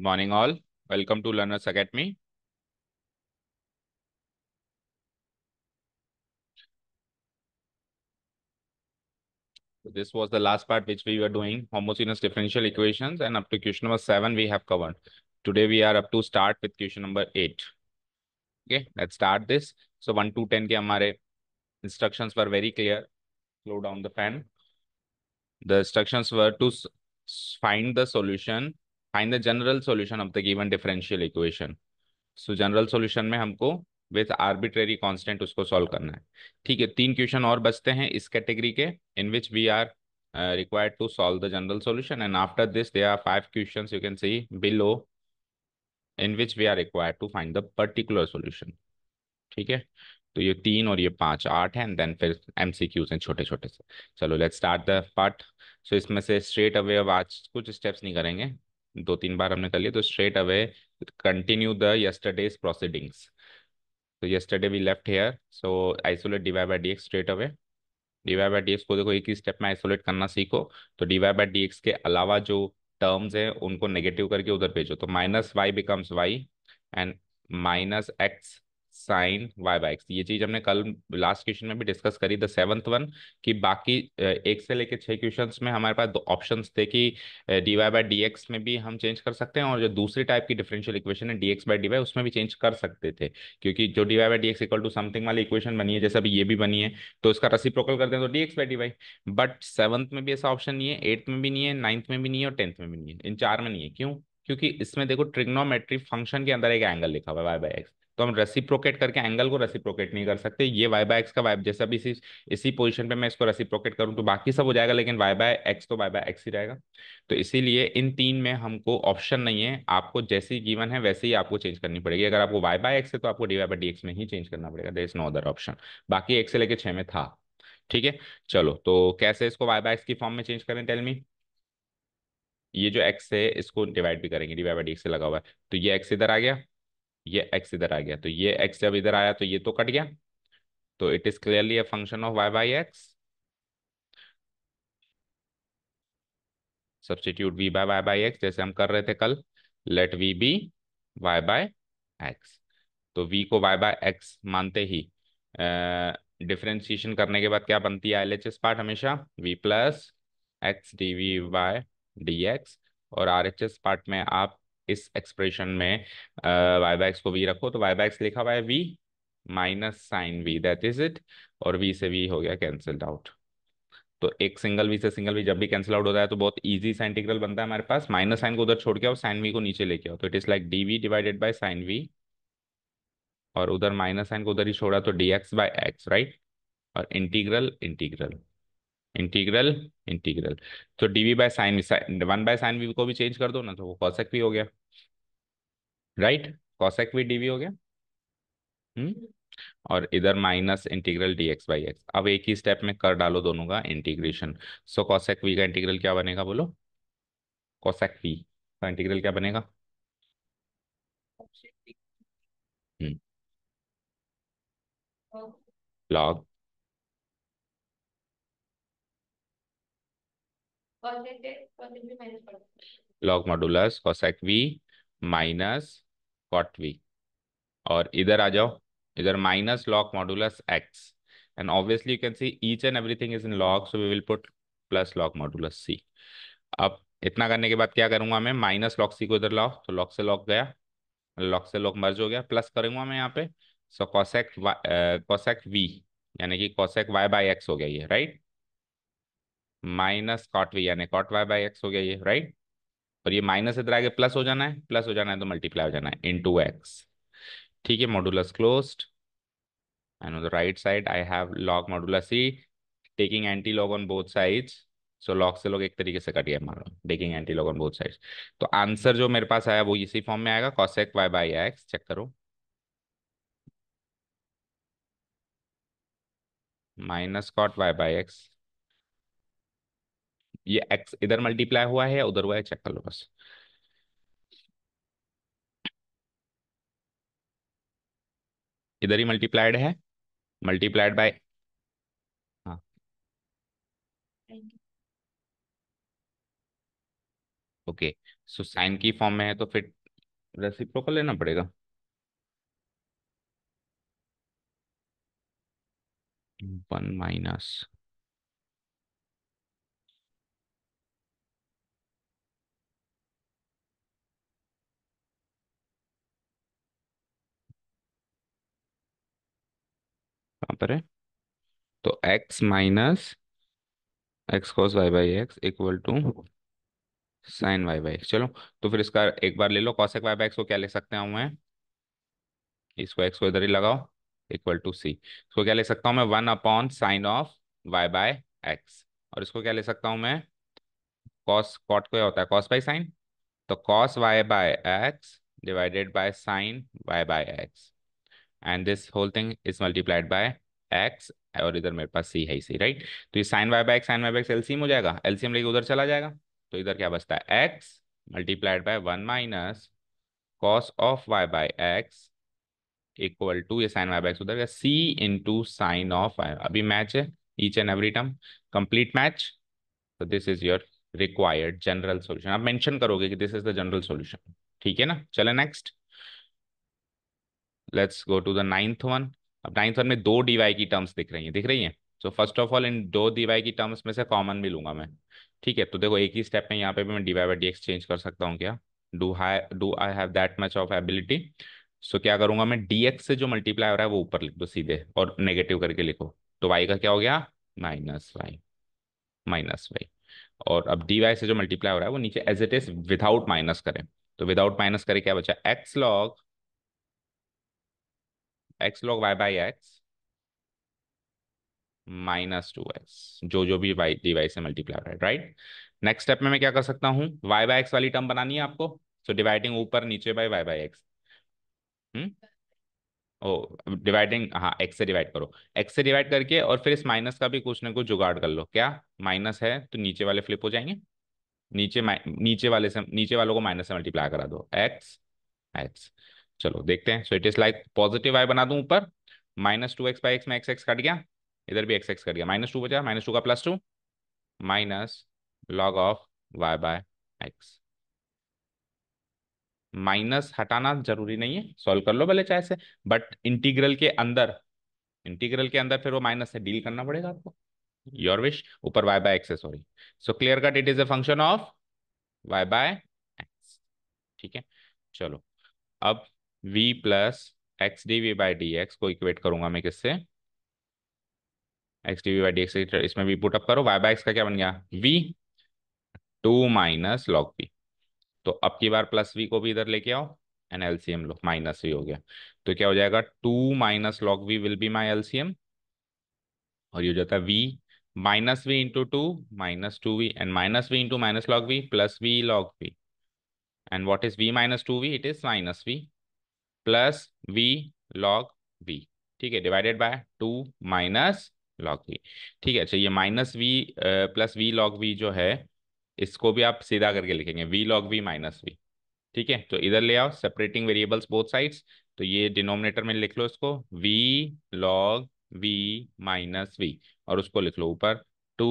Good morning, all. Welcome to Learners Academy. So this was the last part which we were doing, homogeneous differential equations and up to question number 7 we have covered. Today we are up to start with question number 8. Okay, let's start this. So 1 to 10 ke instructions were very clear. Slow down the fan. The instructions were to find the solution find the general solution of the given differential equation so general solution में हमको with arbitrary constant उसको solve करना है ठीक है तीन question और बचते हैं इस कैटेगरी के in which we are required to solve the general solution and after this there are five question you can see below in which we are required to find the particular solution ठीक है तो ये तीन और ये पांच आठ है एंड देन फिर एम सी क्यूज हैं छोटे छोटे से चलो let's start the part so इसमें से स्ट्रेट अवे अब आज कुछ स्टेप्स नहीं करेंगे दो तीन बार हमने कर लिया तो straight away continue the yesterday's proceedings तो yesterday we left here so isolate d by d x straight away d by d x को देखो एक ही स्टेप में आइसोलेट करना सीखो तो डी बाई डी एक्स के अलावा जो टर्म्स हैं उनको नेगेटिव करके उधर भेजो तो minus y becomes y and minus x sine y by x ये चीज हमने कल लास्ट क्वेश्चन में भी डिस्कस करी द सेवंथ वन कि बाकी एक से लेके छह क्वेश्चंस में हमारे पास दो ऑप्शंस थे कि d y by d x में भी हम चेंज कर सकते हैं और जो दूसरी टाइप की डिफरेंशियल इक्वेशन है d x by d y उसमें भी चेंज कर सकते थे क्योंकि जो d y by d x equal to something वाली इक्वेशन बनी है जैसे अभी ये भी बनी है तो इसका रसी प्रोकल करते हैं तो d x by d y but seventh में भी ऐसा ऑप्शन नहीं है एट्थ में भी नहीं है नाइन्थ में भी नहीं है और टेंथ में भी नहीं है इन चार में नहीं है क्यों क्योंकि इसमें देखो ट्रिग्नोमेट्री फंक्शन के अंदर एक एंगल लिखा हुआ है वाई बाई एक्स तो हम रेसिप्रोकेट करके एंगल को रेसिप्रोकेट नहीं कर सकते ये वाई बाय एक्स का वाई जैसे अभी इसी इसी पोजिशन पर मैं इसको रेसिप्रोकेट करूँ तो बाकी सब हो जाएगा लेकिन वाई बाय एक्स तो वाई बाय एक्स ही रहेगा तो इसीलिए इन तीन में हमको ऑप्शन नहीं है आपको जैसी गिवन है वैसे ही आपको चेंज करनी पड़ेगी अगर आपको वाई बाय एक्स है तो आपको d y by d x में ही चेंज करना पड़ेगा there is no other option बाकी एक से लेकर छः में था ठीक है चलो तो कैसे इसको वाई बाय एक्स की फॉर्म में चेंज करें टेलमी ये जो एक्स है इसको डिवाइड भी करेंगे d y by d x से लगा हुआ है तो ये एक्स इधर आ गया ये x इधर आ गया तो ये x जब इधर आया तो ये तो कट गया तो it is clearly a function of y by x substitute v by y by x जैसे हम कर रहे थे कल let v be y by x तो v को y बाय एक्स मानते ही डिफ्रेंसिएशन uh, करने के बाद क्या बनती है एल एच एस पार्ट हमेशा v plus x d v by d x और आर एच एस पार्ट में आप इस एक्सप्रेशन में वाई uh, एक्स को वी रखो तो वाई बाय लिखा हुआ है v minus sine v that is it और वी से वी हो गया कैंसल्ड आउट तो एक सिंगल वी से सिंगल वी जब भी कैंसिल आउट होता है तो बहुत इजी साइन इंटीग्रल बनता है हमारे पास माइनस साइन को उधर छोड़ के आओ साइन वी को नीचे लेके आओ तो it is like d v divided by sine v और उधर माइनस साइन को उधर ही छोड़ा तो d x by x right और इंटीग्रल इंटीग्रल इंटीग्रल इंटीग्रल तो d v by sine one by sine v को भी चेंज कर दो ना तो वो कॉसेक भी हो गया राइट कॉसेक भी डीवी हो गया हम्म और इधर minus integral d x by x अब एक ही स्टेप में कर डालो दोनों का इंटीग्रेशन सो कॉसेक वी का इंटीग्रल क्या बनेगा बोलो कॉसेक वी का इंटीग्रल क्या बनेगा log log modulus cosec v minus cot V. Or either aa jao, either minus log modulus X. And obviously you can see each and everything is in log so we will put plus log modulus c अब इतना करने के बाद क्या करूंगा मैं minus lock सी को इधर लाओ तो लॉक से लॉक गया लॉक से लॉक मर्ज हो गया प्लस करूंगा मैं यहाँ पे सो कॉसेक कॉसेक वी यानी कि कॉसेक वाई बाई एक्स हो गया ये राइट माइनस कॉट वी यानी कॉट वाई बाई एक्स हो गया ये राइट और ये माइनस इधर आगे प्लस हो जाना है प्लस हो जाना है तो मल्टीप्लाई हो जाना है इन टू एक्स ठीक है modulus closed and on the right side I have log modulus c taking anti log on both sides so log से लोग एक तरीके से कट गया मान लो taking anti log on both sides तो आंसर जो मेरे पास आया वो इसी फॉर्म में आएगा cosec y by x check करो minus cot y by x ये एक्स इधर मल्टीप्लाई हुआ है उधर हुआ है चेक कर लो बस इधर ही मल्टीप्लाइड है multiplied by okay so sine की फॉर्म में है तो फिर रेसिप्रोकल लेना पड़ेगा वन माइनस पर है तो x minus x cos y by x equal to sine y by x चलो तो फिर इसका एक बार ले लो cos x y by x को क्या ले सकते हैं मैं इसको एक्स को इधर ही लगाओ इक्वल टू सी इसको क्या ले सकता हूँ मैं one upon sine of y by x और इसको क्या ले सकता हूँ मैं कॉस कॉट को होता है कॉस बाई साइन तो cos y by x divided by sine y by x and this whole thing is multiplied by x और इधर मेरे पास सी है सी राइट तो ये sine y by x sine y by x LCM हो जाएगा LCM लेके उधर चला जाएगा तो इधर क्या बचता है x multiplied by one minus cos of y by x equal to ये साइन वाई बाय एक्स उधर गया c into sine of y अभी मैच है each and every term complete match तो this is your required general solution आप mention करोगे कि this is the general solution ठीक है ना चले next let's go to the ninth one अब नाइन्थ वन में दो डीवाई की टर्म्स दिख रही हैं दिख रही हैं so first of all in दो डीवाई की टर्म्स में से कॉमन भी लूंगा मैं ठीक है तो देखो एक ही स्टेप में यहाँ पे भी मैं डीवाई बाई डी चेंज कर सकता हूँ क्या do I do I have that much of ability so क्या करूंगा मैं डीएक्स से जो मल्टीप्लाई हो रहा है वो ऊपर लिख दो सीधे और नेगेटिव करके लिखो तो वाई का क्या हो गया माइनस वाई माइनस वाई और अब डी वाई से जो मल्टीप्लाई हो रहा है वो नीचे as it is without minus करें तो विदाउट माइनस करें क्या बचा x log x log y by x minus two x जो जो भी वाई डी वाई से मल्टीप्लाई है राइट नेक्स्ट स्टेप में मैं क्या कर सकता हूं वाई बाई एक्स वाली टर्म बनानी है आपको सो डिवाइडिंग ऊपर नीचे by y by x oh dividing हाँ एक्स से डिवाइड करो एक्स से डिवाइड करके और फिर इस माइनस का भी कुछ ना कुछ जुगाड़ कर लो क्या माइनस है तो नीचे वाले फ्लिप हो जाएंगे नीचे नीचे वाले से नीचे वालों को माइनस से मल्टीप्लाई करा दो एक्स एक्स चलो देखते हैं so it is like positive आई बना दूं ऊपर minus two x by x में एक्स एक्स कट गया इधर भी एक्स एक्स कट गया माइनस टू बचा माइनस टू का plus two minus log of y by x minus हटाना जरूरी नहीं है सॉल्व कर लो भले चाहे से बट इंटीग्रल के अंदर इंटीग्रल के अंदर फिर वो माइनस से डील करना पड़ेगा आपको योर विश ऊपर वाई बाय एक्स है sorry so clear cut it is a function of y by x ठीक है चलो अब v plus x d v by d x को इक्वेट करूंगा मैं किससे x d v by d x इसमें वी पुटअप करो वाई बाई एक्स का क्या बन गया v two minus log v तो अब की बार प्लस वी को भी इधर लेके आओ एंड एलसीएम लो माइनस वी हो गया तो क्या हो जाएगा two minus log v will be my LCM और ये हो जाता है v minus v into two minus two v and minus v into minus log v plus v log v and what is v minus two v it is minus v plus v log v ठीक है divided by two minus log v ठीक है अच्छा ये minus v plus v log v जो है इसको भी आप सीधा करके लिखेंगे v log v minus v ठीक है तो इधर ले आओ सेपरेटिंग वेरिएबल्स बोथ साइड्स तो ये डिनोमिनेटर में लिख लो इसको v log v minus v और उसको लिख लो ऊपर two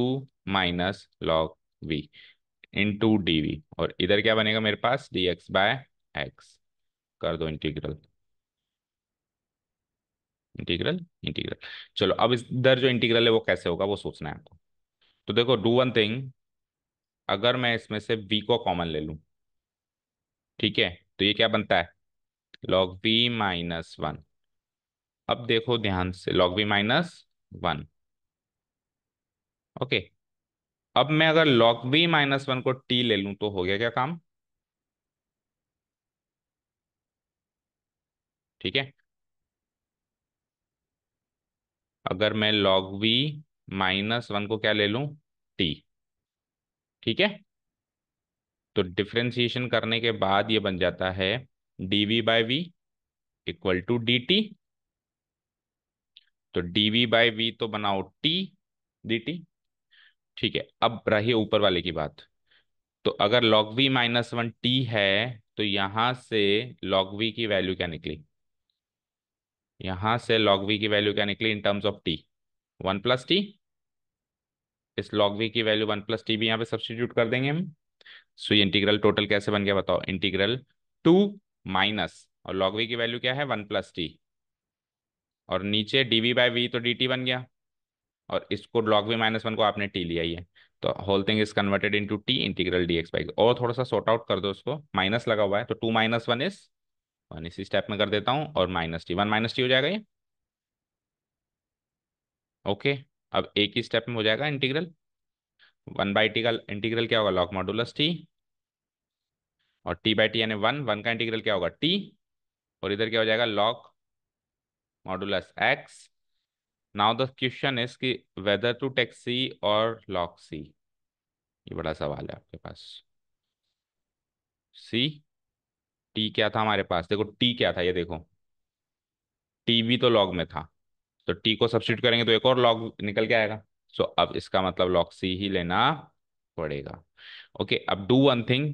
minus log v into d v और इधर क्या बनेगा मेरे पास डी एक्स बाय एक्स कर दो इंटीग्रल इंटीग्रल इंटीग्रल चलो अब इस इधर जो इंटीग्रल है वो कैसे होगा वो सोचना है आपको तो देखो डू वन थिंग अगर मैं इसमें से वी को कॉमन ले लू ठीक है तो ये क्या बनता है लॉग बी माइनस वन अब देखो ध्यान से log b minus one okay अब मैं अगर लॉग बी माइनस वन को टी ले लू तो हो गया क्या काम ठीक है अगर मैं log v माइनस वन को क्या ले लू t ठीक है तो डिफ्रेंसिएशन करने के बाद ये बन जाता है d v by v equal to d t तो डी वी बाई वी तो बनाओ टी डी टी ठीक है अब रही ऊपर वाले की बात तो अगर log v minus one t है तो यहां से log v की वैल्यू क्या निकली यहां से लॉग वी की वैल्यू क्या निकली in terms of t one plus t इस लॉग वी की वैल्यू वन प्लस टी भी यहां पे सब्सटीट्यूट कर देंगे हम सो ये इंटीग्रल टोटल कैसे बन गया बताओ इंटीग्रल टू माइनस और लॉग वी की वैल्यू क्या है वन प्लस टी और नीचे डी वी बाई वी तो डी टी बन गया और इसको लॉग वी माइनस वन को आपने टी लिया ही है तो whole thing is converted into t integral d x by और थोड़ा सा सॉर्ट आउट कर दो उसको माइनस लगा हुआ है तो two minus one is one इसी स्टेप में कर देता हूँ और minus t one minus t हो जाएगा ये ओके अब एक ही स्टेप में हो जाएगा इंटीग्रल वन बाई टी का इंटीग्रल क्या होगा लॉक मॉडुलस टी और टी बाई टी यानी वन वन का इंटीग्रल क्या होगा टी और इधर क्या हो जाएगा log modulus x now the question is कि वेदर टू टेक सी और लॉक सी ये बड़ा सवाल है आपके पास सी टी क्या था हमारे पास देखो टी क्या था ये देखो टी भी तो लॉग में था तो टी को सब्सिट्यूट करेंगे तो एक और लॉग निकल के आएगा सो so, अब इसका मतलब लॉग सी ही लेना पड़ेगा ओके okay, अब डू वन थिंग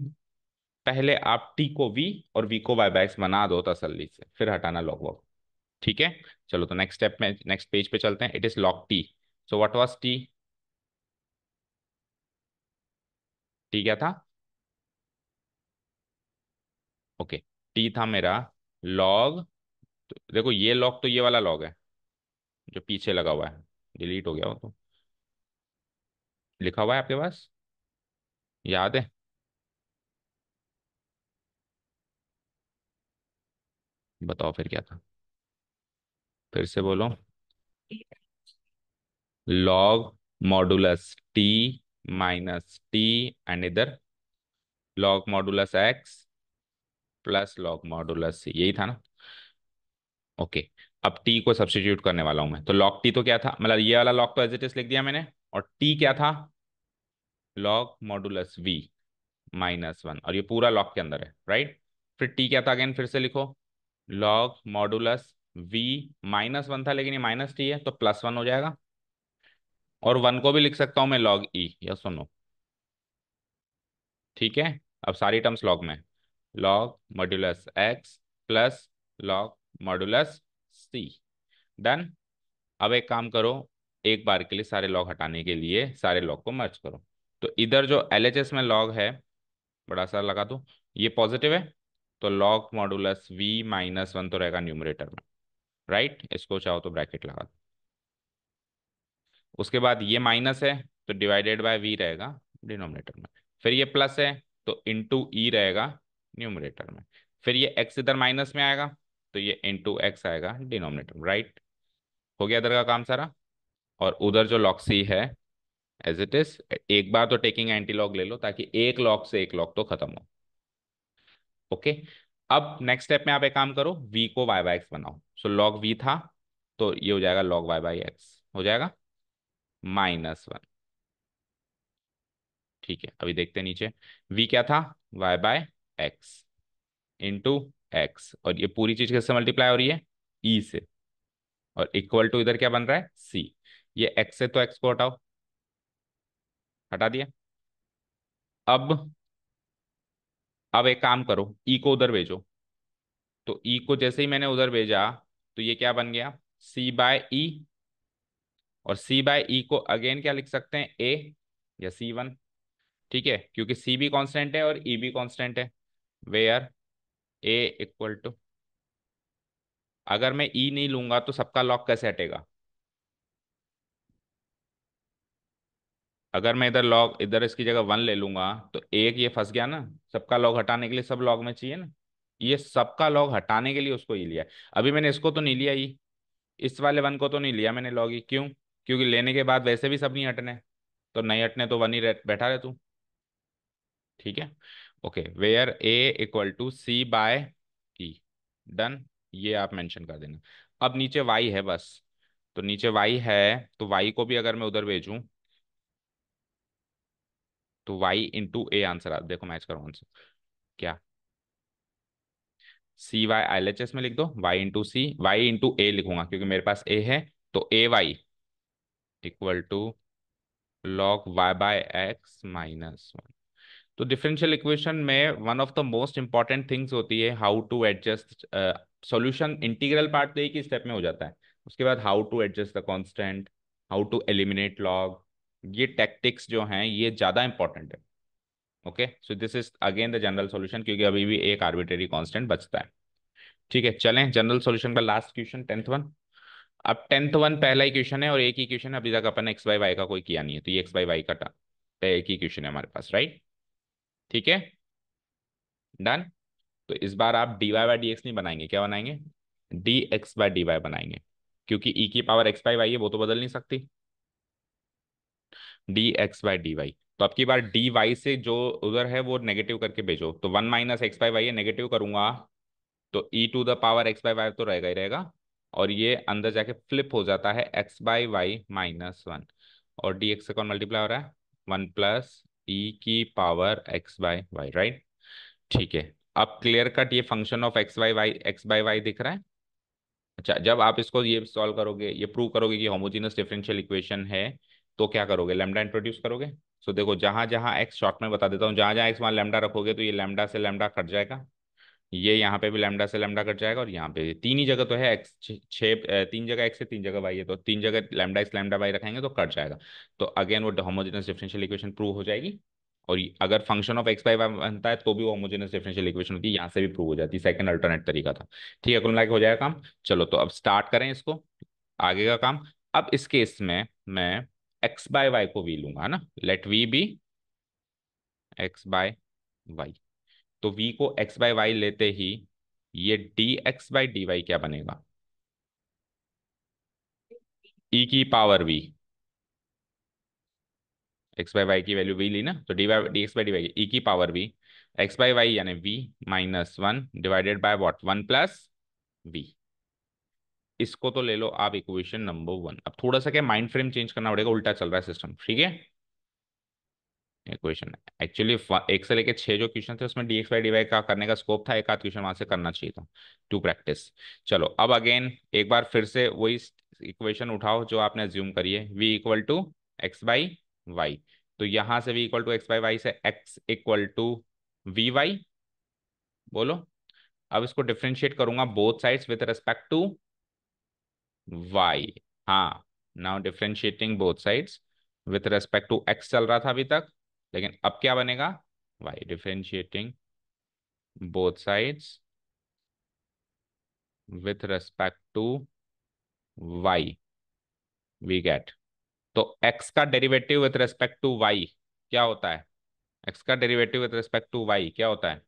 पहले आप टी को वी और वी को वाई बाय बना दो तसल्ली से फिर हटाना लॉग वॉग ठीक है चलो तो नेक्स्ट स्टेप में नेक्स्ट पेज पे चलते हैं it is log t so what was t t क्या था ओके टी था मेरा लॉग तो देखो ये लॉग तो ये वाला लॉग है जो पीछे लगा हुआ है डिलीट हो गया वो तो लिखा हुआ है आपके पास याद है बताओ फिर क्या था फिर से बोलो log modulus t minus t and इधर log modulus x plus log modulus c यही था ना ओके अब टी को सब्सटीट्यूट करने वाला हूं मैं तो लॉग टी तो क्या था मतलब ये वाला लॉग तो एज इट इज लिख दिया मैंने और टी क्या था log modulus v minus one और ये पूरा लॉग के अंदर है राइट फिर टी क्या था अगेन फिर से लिखो log modulus v minus one था लेकिन ये माइनस टी है तो प्लस वन हो जाएगा और वन को भी लिख सकता हूं मैं लॉग ई या सुनो ठीक है अब सारी टर्म्स लॉग में log modulus x plus log modulus c. Done अब एक काम करो एक बार के लिए सारे लॉग हटाने के लिए सारे लॉग को मर्ज करो तो इधर जो एल में लॉग है बड़ा सा लगा दो ये पॉजिटिव है तो log modulus v minus one तो रहेगा न्यूमरेटर में राइट इसको चाहो तो ब्रैकेट लगा दो उसके बाद ये माइनस है तो डिवाइडेड बाय v रहेगा डिनोमिनेटर में फिर ये प्लस है तो इंटू e रहेगा न्यूमरेटर में फिर ये एक्स इधर माइनस में आएगा तो ये इन टू एक्स आएगा डिनोमिनेटर राइट हो गया इधर का काम सारा और उधर जो लॉक्सी है एज इट इज एक बार तो टेकिंग एंटी लॉग ले लो ताकि एक लॉक से एक लॉक तो खत्म हो ओके okay? अब नेक्स्ट स्टेप में आप एक काम करो v को y बाई एक्स बनाओ सो लॉग v था तो ये हो जाएगा लॉग y बाई एक्स हो जाएगा माइनस वन ठीक है अभी देखते हैं नीचे v क्या था y by x into x और ये पूरी चीज किससे मल्टीप्लाई हो रही है ई e से और इक्वल टू इधर क्या बन रहा है सी ये एक्स से तो एक्स को हटाओ हटा दिया अब अब एक काम करो ई e को उधर भेजो तो ई e को जैसे ही मैंने उधर भेजा तो ये क्या बन गया सी बाय ई और सी बाय ई को अगेन क्या लिख सकते हैं ए या सी वन ठीक है क्योंकि सी भी कांस्टेंट है और ई e भी कांस्टेंट है वेयर ए इक्वल टू अगर मैं ई e नहीं लूंगा तो सबका लॉग कैसे हटेगा अगर मैं इधर लॉग इधर इसकी जगह वन ले लूंगा तो एक ये फंस गया ना सबका लॉग हटाने के लिए सब लॉग में चाहिए ना ये सबका लॉग हटाने के लिए उसको ई e लिया अभी मैंने इसको तो नहीं लिया ई e। इस वाले वन को तो नहीं लिया मैंने लॉग ई e। क्यों क्योंकि लेने के बाद वैसे भी सब नहीं हटने तो नहीं हटने तो वन ही बैठा रहे तू ठीक है okay where a equal to c by e done ये आप मेंशन कर देना अब नीचे वाई है बस तो नीचे वाई है तो वाई को भी अगर मैं उधर भेजूं तो वाई इंटू ए आंसर आप देखो मैच करो आंसर क्या c y L H S में लिख दो y into c y into a लिखूंगा क्योंकि मेरे पास ए है तो a y equal to log y by x minus one तो डिफरेंशियल इक्वेशन में one of the most important things होती है how to adjust solution integral part तो एक ही स्टेप में हो जाता है उसके बाद how to adjust the constant how to eliminate log ये टैक्टिक्स जो हैं ये ज़्यादा इंपॉर्टेंट है okay so this is again the general solution क्योंकि अभी भी एक आर्बिटरी कॉन्स्टेंट बचता है ठीक है चलें जनरल सोल्यूशन का लास्ट क्वेश्चन टेंथ वन अब टेंथ वन पहला ही क्वेश्चन है और एक ही क्वेश्चन है अभी तक अपन एक्स वाई वाई का कोई किया नहीं है तो ये एक्स वाई वाई का तो एक ही क्वेश्चन है हमारे पास राइट ठीक है डन तो इस बार आप डी वाई बाई डी नहीं बनाएंगे क्या बनाएंगे d x by d y बनाएंगे क्योंकि ई e की पावर एक्स बाई वाई है वो तो बदल नहीं सकती d x by d y तो अब की बार डी वाई से जो उधर है वो नेगेटिव करके भेजो तो one minus x by y है नेगेटिव करूंगा तो e to the power x by y तो रहेगा ही रहेगा और ये अंदर जाके फ्लिप हो जाता है x by y minus one और डी एक्स से कौन मल्टीप्लाई हो रहा है वन प्लस ई e की power x by y right ठीक है अब क्लियर कट ये function of x by y x by y दिख रहा है अच्छा जब आप इसको ये सॉल्व करोगे ये प्रूव करोगे कि होमोजीनस डिफरेंशियल इक्वेशन है तो क्या करोगे लेमडा इंट्रोड्यूस करोगे सो देखो जहां जहां एक्स शॉर्ट में बता देता हूँ जहां जहां एक्स वहां लेमडा रखोगे तो ये लेमडा से लेमडा कट जाएगा ये यहाँ पे भी लैमडा से लैमडा कट जाएगा और यहाँ पे तीन ही जगह तो है एक्स छः तीन जगह एक्स से तीन जगह वाई है तो तीन जगह लैमडा एक्स लैमडा वाई रखेंगे तो कट जाएगा तो अगेन वो होमोजेनस डिफरेंशियल इक्वेशन प्रूव हो जाएगी और अगर function of x y y बनता है तो भी वो होमोजेनस डिफरेंशियल इक्वेशन होती है यहाँ से भी प्रूव हो जाती है सेकंड अल्टरनेट तरीका था ठीक है कुल मिला हो जाएगा काम चलो तो अब स्टार्ट करें इसको आगे का काम अब इस केस में मैं एक्स बाय वाई को वी लूंगा ना let v be x by y तो v को x बाई वाई लेते ही ये d x by d y क्या बनेगा e की power v x by y की वैल्यू v ली ना तो d by d x by d y की power v x by y यानी v minus one divided by what one plus v इसको तो ले लो आप इक्वेशन नंबर वन अब थोड़ा सा क्या माइंड फ्रेम चेंज करना पड़ेगा उल्टा चल रहा है सिस्टम ठीक है क्वेश्चन एक्चुअली एक से लेके छह जो क्वेश्चन थे उसमें डीएक्स बाई डीवाई का करने का स्कोप था एक आध क्वेश्चन वहां से करना चाहिए था टू प्रैक्टिस चलो अब अगेन एक बार फिर से वही इक्वेशन उठाओ जो आपने ज्यूम करिए v equal to x by y तो यहां से v equal to x by y से x equal to v y बोलो अब इसको डिफ्रेंशिएट करूंगा both side with respect to y हाँ now differentiating both sides with respect to x चल रहा था अभी तक लेकिन अब क्या बनेगा y differentiating both sides with respect to y we get तो एक्स का derivative with respect to y क्या होता है एक्स का derivative with respect to y क्या होता है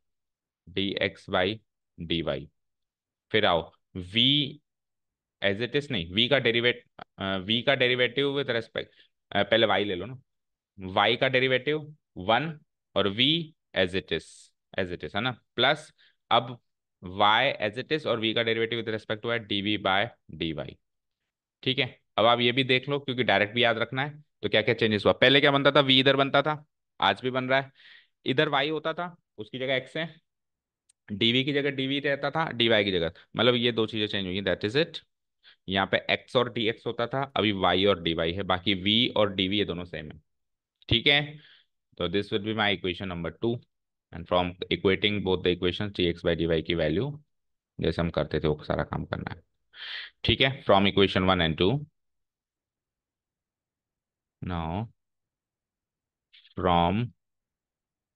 d x y d y फिर आओ वी एज इट इज नहीं वी का डेरिवेट वी का डेरिवेटिव विथ रेस्पेक्ट पहले वाई ले लो ना वाई का डेरिवेटिव वन और v as it is as it is है ना प्लस अब y एज इट इज और v का डेरिवेटिव विद रेस्पेक्ट टू है d v by d y ठीक है अब आप ये भी देख लो क्योंकि डायरेक्ट भी याद रखना है तो क्या क्या चेंजेस हुआ पहले क्या बनता था v इधर बनता था आज भी बन रहा है इधर y होता था उसकी जगह x है dv की जगह dv रहता था dy की जगह मतलब ये दो चीजें चेंज हुई दैट इज इट यहाँ पे x और dx होता था अभी y और dy है बाकी v और dv ये दोनों सेम है ठीक है तो this will be my equation number two and from equating both the equation t x by d y की वैल्यू जैसे हम करते थे वो सारा काम करना है ठीक है from equation one and two now from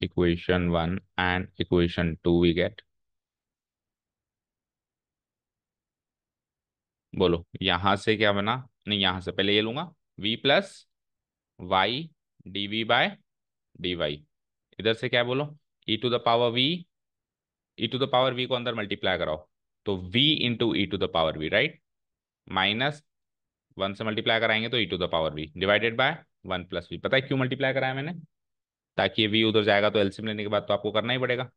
equation one and equation two we get बोलो यहां से क्या बना नहीं यहां से पहले ये लूंगा v plus y d v by d y इधर से क्या बोलो e to the power v e to the power v को अंदर मल्टीप्लाई कराओ तो v into e to the power v right minus one से मल्टीप्लाई कराएंगे तो e to the power v divided by one plus v पता है क्यों मल्टीप्लाई कराया मैंने ताकि ये वी उधर जाएगा तो एलसीएम लेने के बाद तो आपको करना ही पड़ेगा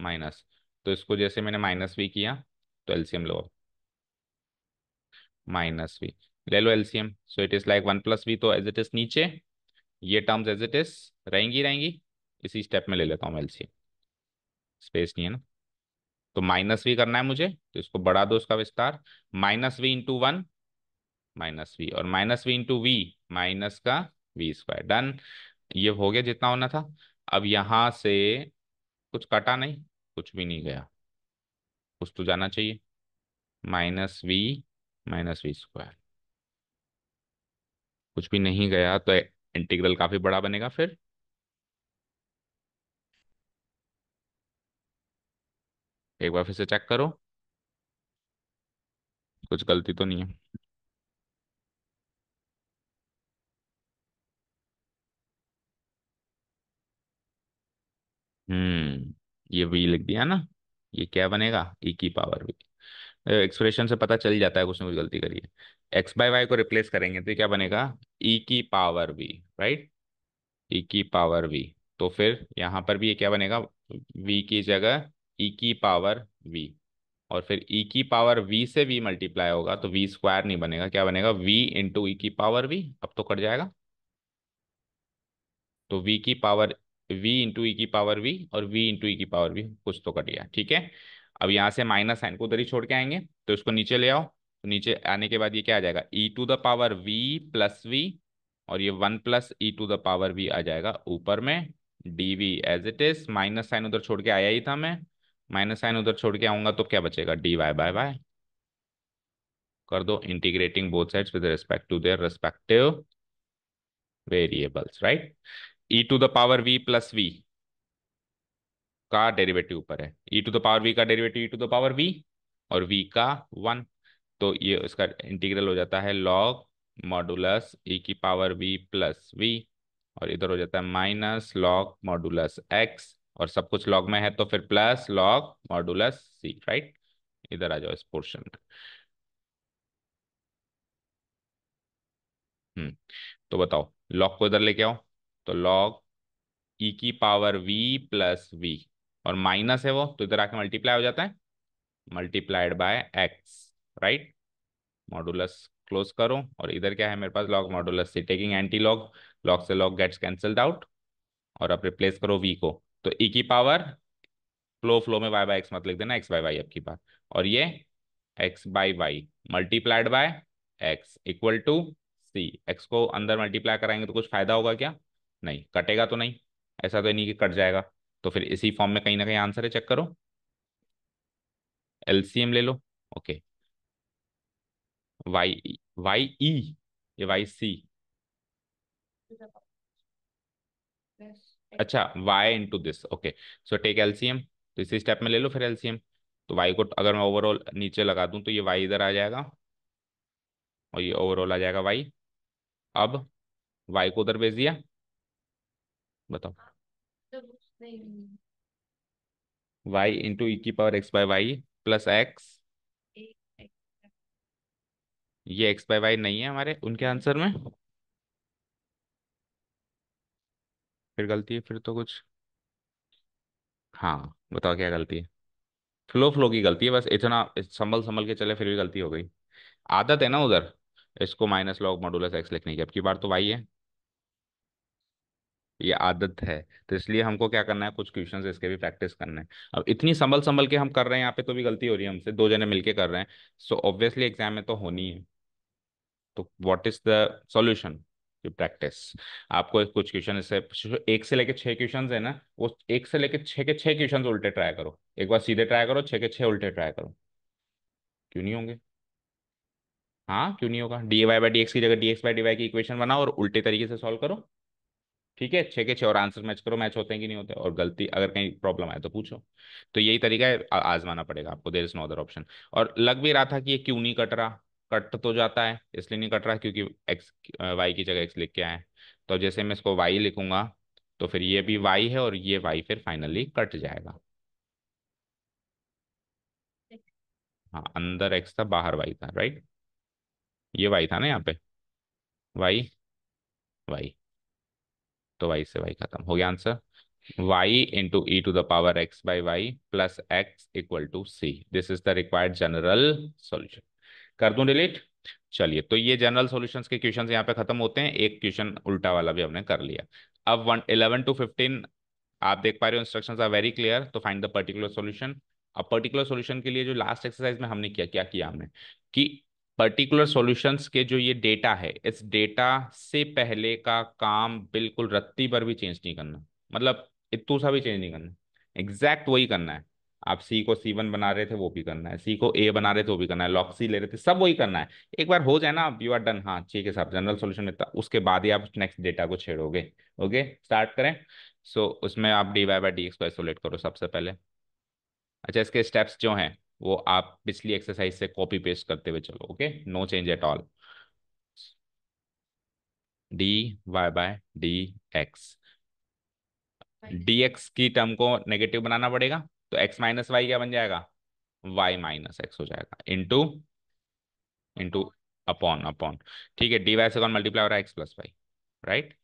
माइनस तो इसको जैसे मैंने माइनस वी किया तो एलसीएम लो माइनस वी ले लो LCM so it is like one plus v तो एज इट इज नीचे ये टर्म्स एज इट इज रहेंगी रहेंगी इसी स्टेप में ले लेता हूँ एल स्पेस नहीं है ना तो माइनस वी करना है मुझे तो इसको बढ़ा दो उसका विस्तार minus v into one minus v और minus v into v minus का वी स्क्वायर डन ये हो गया जितना होना था अब यहां से कुछ कटा नहीं कुछ भी नहीं गया कुछ तो जाना चाहिए minus v minus v square कुछ भी नहीं गया तो इंटीग्रल काफी बड़ा बनेगा फिर एक बार फिर से चेक करो कुछ गलती तो नहीं है हम्म ये वी लिख दिया ना ये क्या बनेगा ई e की पावर वी एक्सप्रेशन से पता चल जाता है कुछ ना कुछ गलती करी है एक्स बाय वाई को रिप्लेस करेंगे तो क्या बनेगा ई e की पावर बी राइट ई की पावर बी तो फिर यहाँ पर भी ये क्या बनेगा वी की जगह ई e की पावर वी और फिर ई e की पावर वी से वी मल्टीप्लाई होगा तो वी स्क्वायर नहीं बनेगा क्या बनेगा वी इंटू ई की पावर वी अब तो कट जाएगा तो वी की पावर वी इंटू ई की पावर वी और वी इंटू ई की पावर वी कुछ तो कट गया ठीक है अब यहाँ से माइनस साइन को उधर ही छोड़ के आएंगे तो इसको नीचे ले आओ तो नीचे आने के बाद ये क्या आ जाएगा e to the power v plus v और ये one plus e to the power v आ जाएगा ऊपर में d v as it is minus sign उधर छोड़ के आया ही था मैं माइनस साइन उधर छोड़ के आऊंगा तो क्या बचेगा डी वाई बाय वाई कर दो integrating both sides with respect to their respective variables right e to the power v plus v का डेरिवेटिव ऊपर है e to the power v का derivative e to the power v और v का one तो ये उसका integral हो जाता है लॉग मॉडुलस ई की पावर वी प्लस वी और इधर हो जाता है माइनस लॉग मॉडुलस एक्स और सब कुछ लॉग में है तो फिर plus log modulus c right इधर आ जाओ इस पोर्शन में हम्म, तो बताओ लॉग को इधर लेके आओ तो लॉग ई e की पावर वी प्लस वी और माइनस है वो तो इधर आके मल्टीप्लाई हो जाता है multiplied by x right modulus close करो और इधर क्या है मेरे पास लॉग मॉडुलस से टेकिंग एंटी लॉग लॉग से लॉग गेट्स कैंसल्ड आउट और अब रिप्लेस करो वी को तो ई e की पावर फ्लो फ्लो में वाई बाय एक्स मत लिख देना एक्स बाय वाई आपकी बात और ये x by y multiplied by x equal to c x को अंदर मल्टीप्लाई कराएंगे तो कुछ फायदा होगा क्या नहीं कटेगा तो नहीं ऐसा तो नहीं कि कट जाएगा तो फिर इसी फॉर्म में कहीं ना कहीं आंसर है चेक करो एलसीएम ले लो ओके वाई वाई ई ये वाई सी अच्छा y into this okay so take LCM तो इसी स्टेप में ले लो फिर एलसीएम तो वाई को अगर मैं ओवरऑल नीचे लगा दूं तो ये वाई इधर आ जाएगा और ये ओवरऑल आ जाएगा वाई अब वाई को उधर भेज दिया बताओ वाई इंटू की power x by y plus x ये एक्स बाय वाई नहीं है हमारे उनके आंसर में फिर गलती है फिर तो कुछ हाँ बताओ क्या गलती है फ्लो फ्लो की गलती है बस इतना संभल संभल के चले फिर भी गलती हो गई आदत है ना उधर इसको माइनस लॉग मॉडुलस एक्स लिखने की अब की बार तो वाई है ये आदत है तो इसलिए हमको क्या करना है कुछ क्वेश्चंस इसके भी प्रैक्टिस करना है अब इतनी संभल संभल के हम कर रहे हैं यहाँ पे तो भी गलती हो रही है हमसे दो जने मिलके कर रहे हैं सो ऑब्वियसली एग्जाम में तो होनी है तो what is the solution to practice आपको कुछ क्वेश्चन इससे एक से लेके छः क्वेश्चन है ना वो एक से लेके छः के छः क्वेश्चन उल्टे ट्राई करो एक बार सीधे ट्राई करो छः के छः उल्टे ट्राई करो क्यों नहीं होंगे हाँ क्यों नहीं होगा d y by d x की जगह d x by d y की इक्वेशन बनाओ और उल्टे तरीके से सॉल्व करो ठीक है छः के छः और आंसर मैच करो मैच होते हैं कि नहीं होते और गलती अगर कहीं प्रॉब्लम आए तो पूछो तो यही तरीका है आजमाना पड़ेगा आपको there is no other option और लग भी रहा था कि ये क्यों नहीं कट रहा कट तो जाता है इसलिए नहीं कट रहा क्योंकि एक्स वाई की जगह एक्स लिख के आए तो जैसे मैं इसको वाई लिखूंगा तो फिर ये भी वाई है और ये वाई फिर फाइनली कट जाएगा हाँ अंदर एक्स था बाहर वाई था राइट ये वाई था ना यहाँ पे वाई वाई तो वाई से वाई खत्म हो गया answer y into e to the power x by y plus x equal to c. This is the required general solution. कर दूं डिलीट चलिए तो ये जनरल सॉल्यूशंस के क्वेश्चन यहाँ पे खत्म होते हैं एक क्वेश्चन उल्टा वाला भी हमने कर लिया अब वन इलेवन टू फिफ्टीन आप देख पा रहे हो इंस्ट्रक्शंस आर वेरी क्लियर तो फाइंड द पर्टिकुलर सॉल्यूशन अब पर्टिकुलर सॉल्यूशन के लिए जो लास्ट एक्सरसाइज में हमने किया क्या किया हमने कि पर्टिकुलर सॉल्यूशंस के जो ये डेटा है इस डेटा से पहले का काम बिल्कुल रत्ती पर भी चेंज नहीं करना मतलब इतू सा भी चेंज नहीं करना एग्जैक्ट वही करना है आप सी को सी वन बना रहे थे वो भी करना है सी को ए बना रहे थे वो भी करना है लॉक सी ले रहे थे सब वही करना है एक बार हो जाए ना आप यू आर डन हाँ ठीक है साहब जनरल सोल्यूशन इतना उसके बाद ही आप नेक्स्ट डेटा को छेड़ोगे ओके स्टार्ट करें सो so, उसमें आप d y by d x को आइसोलेट करो सबसे पहले अच्छा इसके स्टेप्स जो हैं वो आप पिछली एक्सरसाइज से कॉपी पेस्ट करते हुए चलो okay no change at all d y by d x d x की टर्म को नेगेटिव बनाना पड़ेगा तो एक्स माइनस वाई क्या बन जाएगा वाई माइनस एक्स हो जाएगा इंटू इंटू अपॉन अपॉन ठीक है डी वाई से कौन मल्टीप्लाई हो रहा है x plus y right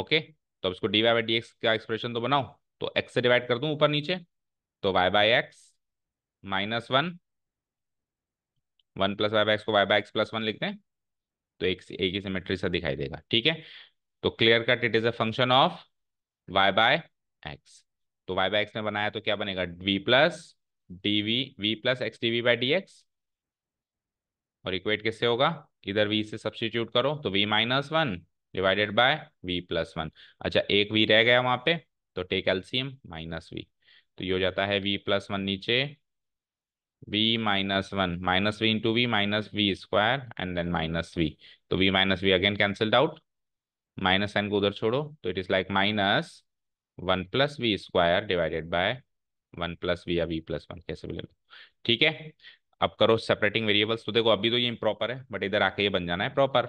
okay तो अब इसको d y by d x का एक्सप्रेशन तो बनाओ तो एक्स से डिवाइड कर दूं ऊपर नीचे तो y by x minus one one plus y by को वाई बाय प्लस वन लिखते हैं तो एक एक ही सिमेट्री सा दिखाई देगा ठीक है तो clear cut it is a function of y by x तो वाई बाय एक्स ने बनाया तो क्या बनेगा v plus d v v plus x d v by d x और इक्वेट किससे होगा इधर वी से सब्सटीट्यूट करो तो v minus one divided by v plus one अच्छा एक वी रह गया वहां पे तो टेक एल्सियम माइनस वी तो ये हो जाता है वी प्लस वन नीचे v minus 1 minus v into v minus v square and then minus v so v minus v again cancelled out minus sign go udhar chodo so it is like minus 1 plus v square divided by 1 plus v or v plus 1 kaise भी ले लो ठीक है अब करो separating variables तो देखो अभी तो ये इम्प्रॉपर है बट इधर आके ये बन जाना है प्रॉपर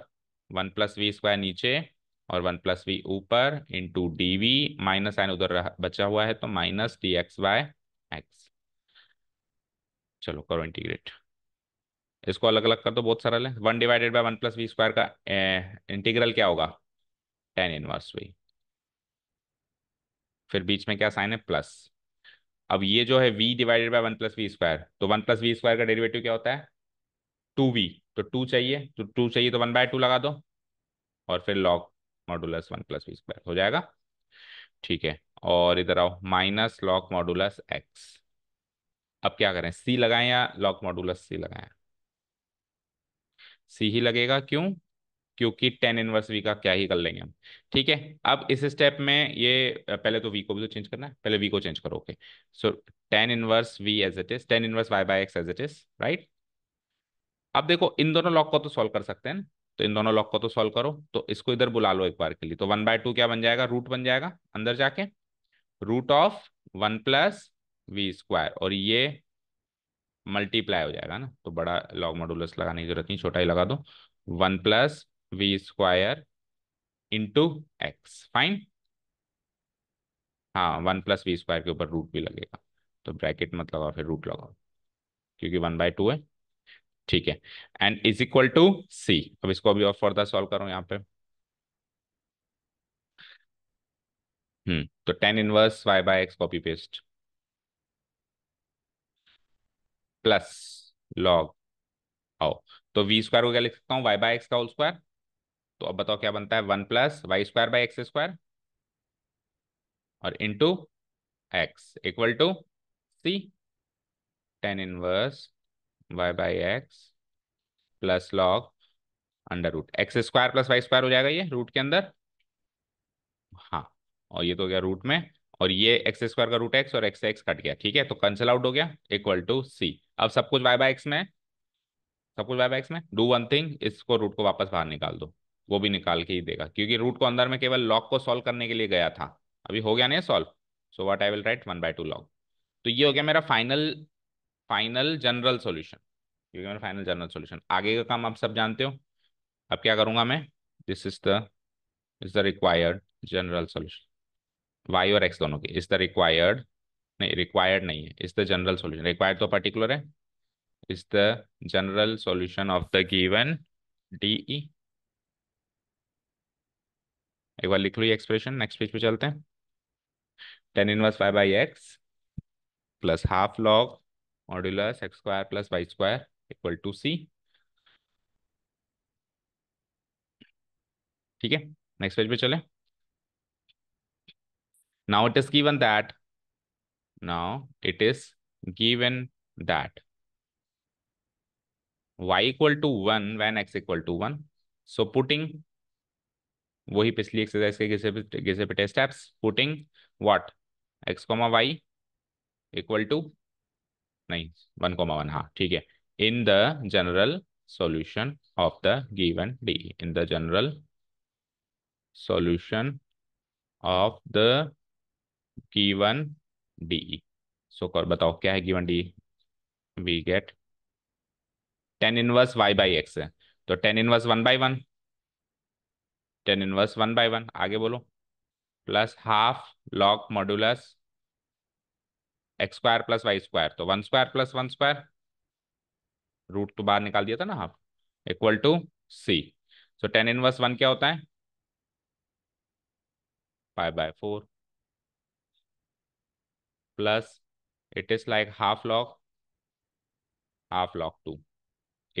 1 प्लस वी स्क्वायर नीचे और 1 प्लस वी ऊपर into d v minus sign उधर बचा हुआ है तो minus d x by x चलो करो इंटीग्रेट इसको अलग अलग कर दो बहुत सरल है one divided by one plus v square का ए, इंटीग्रल क्या होगा टेन इनवर्स वही फिर बीच में क्या साइन है प्लस अब ये जो है v divided by one plus v square तो वन प्लस वी स्क्वायर का डेरिवेटिव क्या होता है टू वी तो टू चाहिए तो टू चाहिए तो वन बाय टू लगा दो और फिर log modulus one plus v square हो जाएगा ठीक है और इधर आओ माइनस लॉग मॉडुलस एक्स अब क्या करें सी लगाएं या लॉक मॉडुलस सी लगाएं सी ही लगेगा क्यों क्योंकि टेन इनवर्स वी का क्या ही कर लेंगे हम ठीक है अब इस स्टेप में ये पहले तो वी को भी तो चेंज करना है पहले वी को चेंज करो okay so tan inverse v as it is tan inverse y by x as it is right अब देखो इन दोनों लॉक को तो सॉल्व कर सकते हैं तो इन दोनों लॉक को तो सॉल्व करो तो इसको इधर बुला लो एक बार के लिए तो वन बाय क्या बन जाएगा रूट बन जाएगा अंदर जाके root of one plus v square और ये मल्टीप्लाई हो जाएगा ना तो बड़ा लॉग मॉडुलस लगाने की जरूरत नहीं छोटा ही लगा दो one plus v square into x fine हाँ वन प्लस वी स्क्वायर के ऊपर रूट भी लगेगा तो ब्रैकेट मत लगाओ फिर रूट लगाओ क्योंकि वन बाय टू है ठीक है and is equal to c अब इसको अभी और फर्दर सॉल्व करो यहाँ पे हम्म तो tan inverse y by x copy paste plus log आओ तो वी स्क्वायर को क्या लिख सकता हूँ वाई बाय एक्स का होल स्क्वायर तो अब बताओ क्या बनता है one plus y square by x square और into x equal to c tan inverse y by x plus log under root x square plus y square हो जाएगा ये रूट के अंदर हाँ और ये तो हो गया रूट में और ये एक्स स्क्वायर का रूट एक्स और एक्स एक्स कट गया ठीक है तो कैंसिल आउट हो गया इक्वल टू सी अब सब कुछ वाई बाय एक्स में सब कुछ वाई बाय एक्स में डू वन थिंग इसको रूट को वापस बाहर निकाल दो वो भी निकाल के ही देगा क्योंकि रूट को अंदर में केवल लॉग को सॉल्व करने के लिए गया था अभी हो गया नहीं solve so what I will write one by two log तो ये हो गया मेरा फाइनल फाइनल जनरल सोल्यूशन क्योंकि मेरा फाइनल जनरल सोल्यूशन आगे का काम आप सब जानते हो अब क्या करूंगा मैं this is the is the required general solution y और एक्स दोनों की इज द रिक्वायर्ड नहीं रिक्वायर्ड नहीं है is the general solution required तो पर्टिकुलर है is the general solution of the given d e एक बार लिख लो ये एक्सप्रेशन नेक्स्ट पेज पे चलते हैं tan inverse five by x plus half log modulus x square plus y square equal to c ठीक है नेक्स्ट पेज पे चले Now it is given that. Now it is given that y equal to 1 when x equal to 1. So putting वही पिछली exercise के जैसे जैसे पे steps putting what x comma y equal to नहीं 1 comma 1 हां ठीक है in the general solution of the given d in the general solution of the given d so कर बताओ क्या है given d we get tan inverse y by x है तो tan inverse one by one tan inverse one by one आगे बोलो plus half log modulus x square plus y square तो one square plus one square root तो बाहर निकाल दिया था ना half equal to c so tan inverse one क्या होता है five by four plus it is like half log half log 2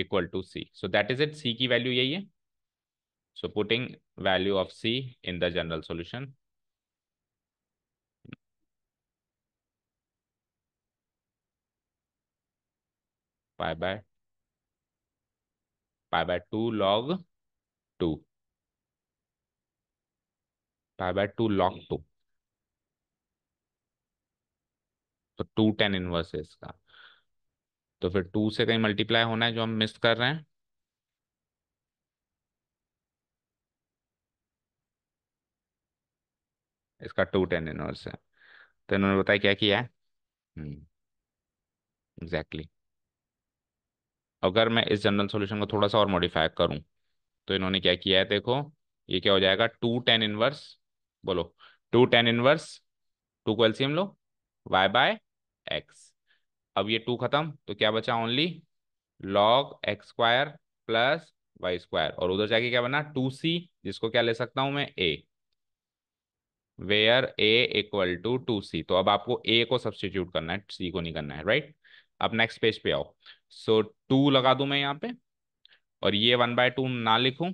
equal to c. So that is it. c की value यही है. So putting value of c in the general solution. pi by pi by 2 log 2 pi by 2 log 2 तो to tan inverse है इसका तो फिर to से कहीं मल्टीप्लाई होना है जो हम मिस कर रहे हैं इसका टू टेन इनवर्स है तो इन्होंने बताया क्या किया है एग्जैक्टली हम्म, exactly. अगर मैं इस जनरल सॉल्यूशन को थोड़ा सा और मॉडिफाई करूं तो इन्होंने क्या किया है देखो ये क्या हो जाएगा टू टेन इनवर्स बोलो टू टेन इनवर्स टू को एल्सियम लो वाई बाय एक्स अब ये टू खत्म तो क्या बचा only log x square plus y square और उधर जाके क्या बना टू सी जिसको क्या ले सकता हूं मैं a where a equal to two c तो अब आपको ए को सब्सटीट्यूट करना है सी को नहीं करना है राइट अब नेक्स्ट पेज पे आओ सो so, टू लगा दू मैं यहाँ पे और ये वन बाय टू ना लिखू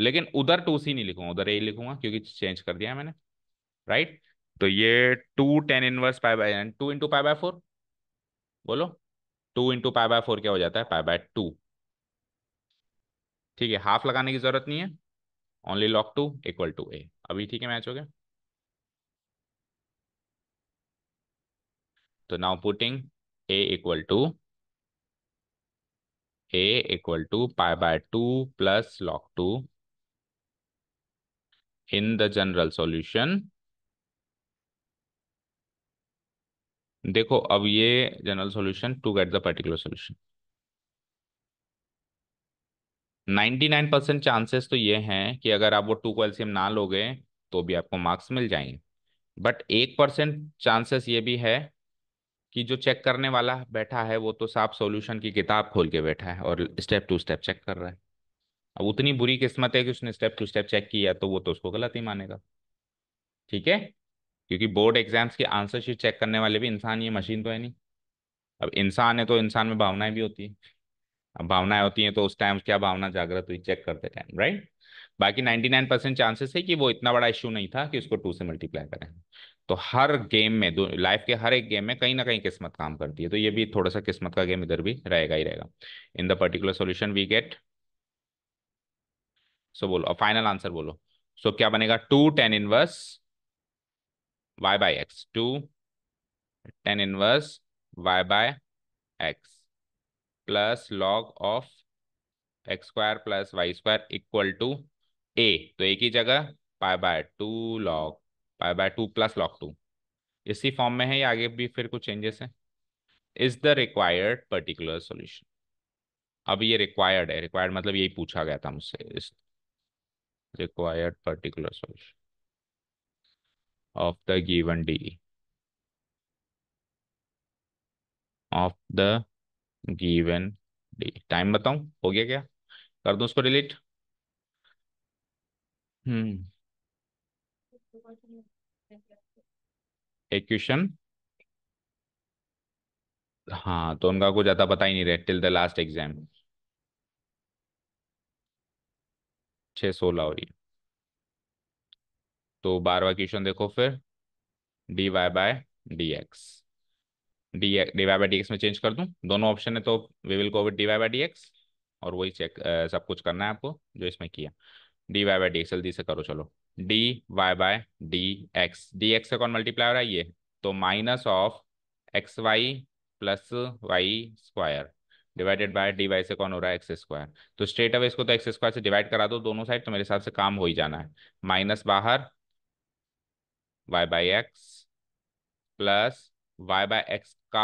लेकिन उधर टू सी नहीं लिखूंगा उधर ए लिखूंगा क्योंकि चेंज कर दिया है मैंने राइट right? तो ये two tan inverse pi by two into pi by four बोलो two into pi by four क्या हो जाता है पाई बाय टू ठीक है हाफ लगाने की जरूरत नहीं है only log two equal to a अभी ठीक है मैच हो गया तो now putting a equal to a equal to pi by two plus log two in the general solution देखो अब ये general solution to get the particular solution 99 percent chances तो ये हैं कि अगर आप वो टू को एल्सियम ना लोगे तो भी आपको मार्क्स मिल जाएंगे बट एक परसेंट चांसेस ये भी है कि जो चेक करने वाला बैठा है वो तो साफ सॉल्यूशन की किताब खोल के बैठा है और स्टेप टू स्टेप चेक कर रहा है अब उतनी बुरी किस्मत है कि उसने स्टेप टू स्टेप चेक किया तो वो तो उसको गलत ही मानेगा ठीक है क्योंकि बोर्ड एग्जाम्स के आंसर शीट चेक करने वाले भी इंसान ये मशीन तो है नहीं अब इंसान है तो इंसान में भावनाएं भी होती है अब भावनाएं होती हैं तो उस टाइम क्या भावना जागृत हुई चेक करते टाइम राइट बाकी 99 परसेंट चांसेस है कि वो इतना बड़ा इश्यू नहीं था कि उसको टू से मल्टीप्लाई करें तो हर गेम में लाइफ के हर एक गेम में कहीं ना कहीं किस्मत काम करती है तो ये भी थोड़ा सा किस्मत का गेम इधर भी रहेगा ही रहेगा in the particular solution we get so बोलो फाइनल आंसर बोलो सो so, क्या बनेगा two tan inverse y by x. 2 tan inverse y by x plus log of x square plus y square equal to a तो एक ही जगह pi by two log pi by two plus log two इसी form में है या आगे भी फिर कुछ चेंजेस है is the required particular solution अब ये रिक्वायर्ड है रिक्वायर्ड मतलब यही पूछा गया था मुझसे इस required particular solution of the given D. Of the given d time बताऊं हो गया क्या कर दू उसको डिलीट हम्म hmm. हाँ तो उनका कुछ ज्यादा पता ही नहीं रहे टिल द लास्ट एग्जाम छह सोलह हो रही तो बारवा क्वेश्चन देखो फिर d y by d x d d y by d x में चेंज कर दूं दोनों ऑप्शन है तो we will go with d y by d x और वही चेक आ, सब कुछ करना है आपको जो इसमें किया d y by d x जल्दी से करो चलो d y by d x d x से कौन मल्टीप्लाई हो रहा है ये तो minus of x y plus y square divided by d y से कौन हो रहा है एक्स स्क्वायर तो स्ट्रेट अवे इसको तो एक्स स्क्वायर से डिवाइड करा दो दोनों साइड तो मेरे हिसाब से काम हो ही जाना है माइनस बाहर y by x plus y by x का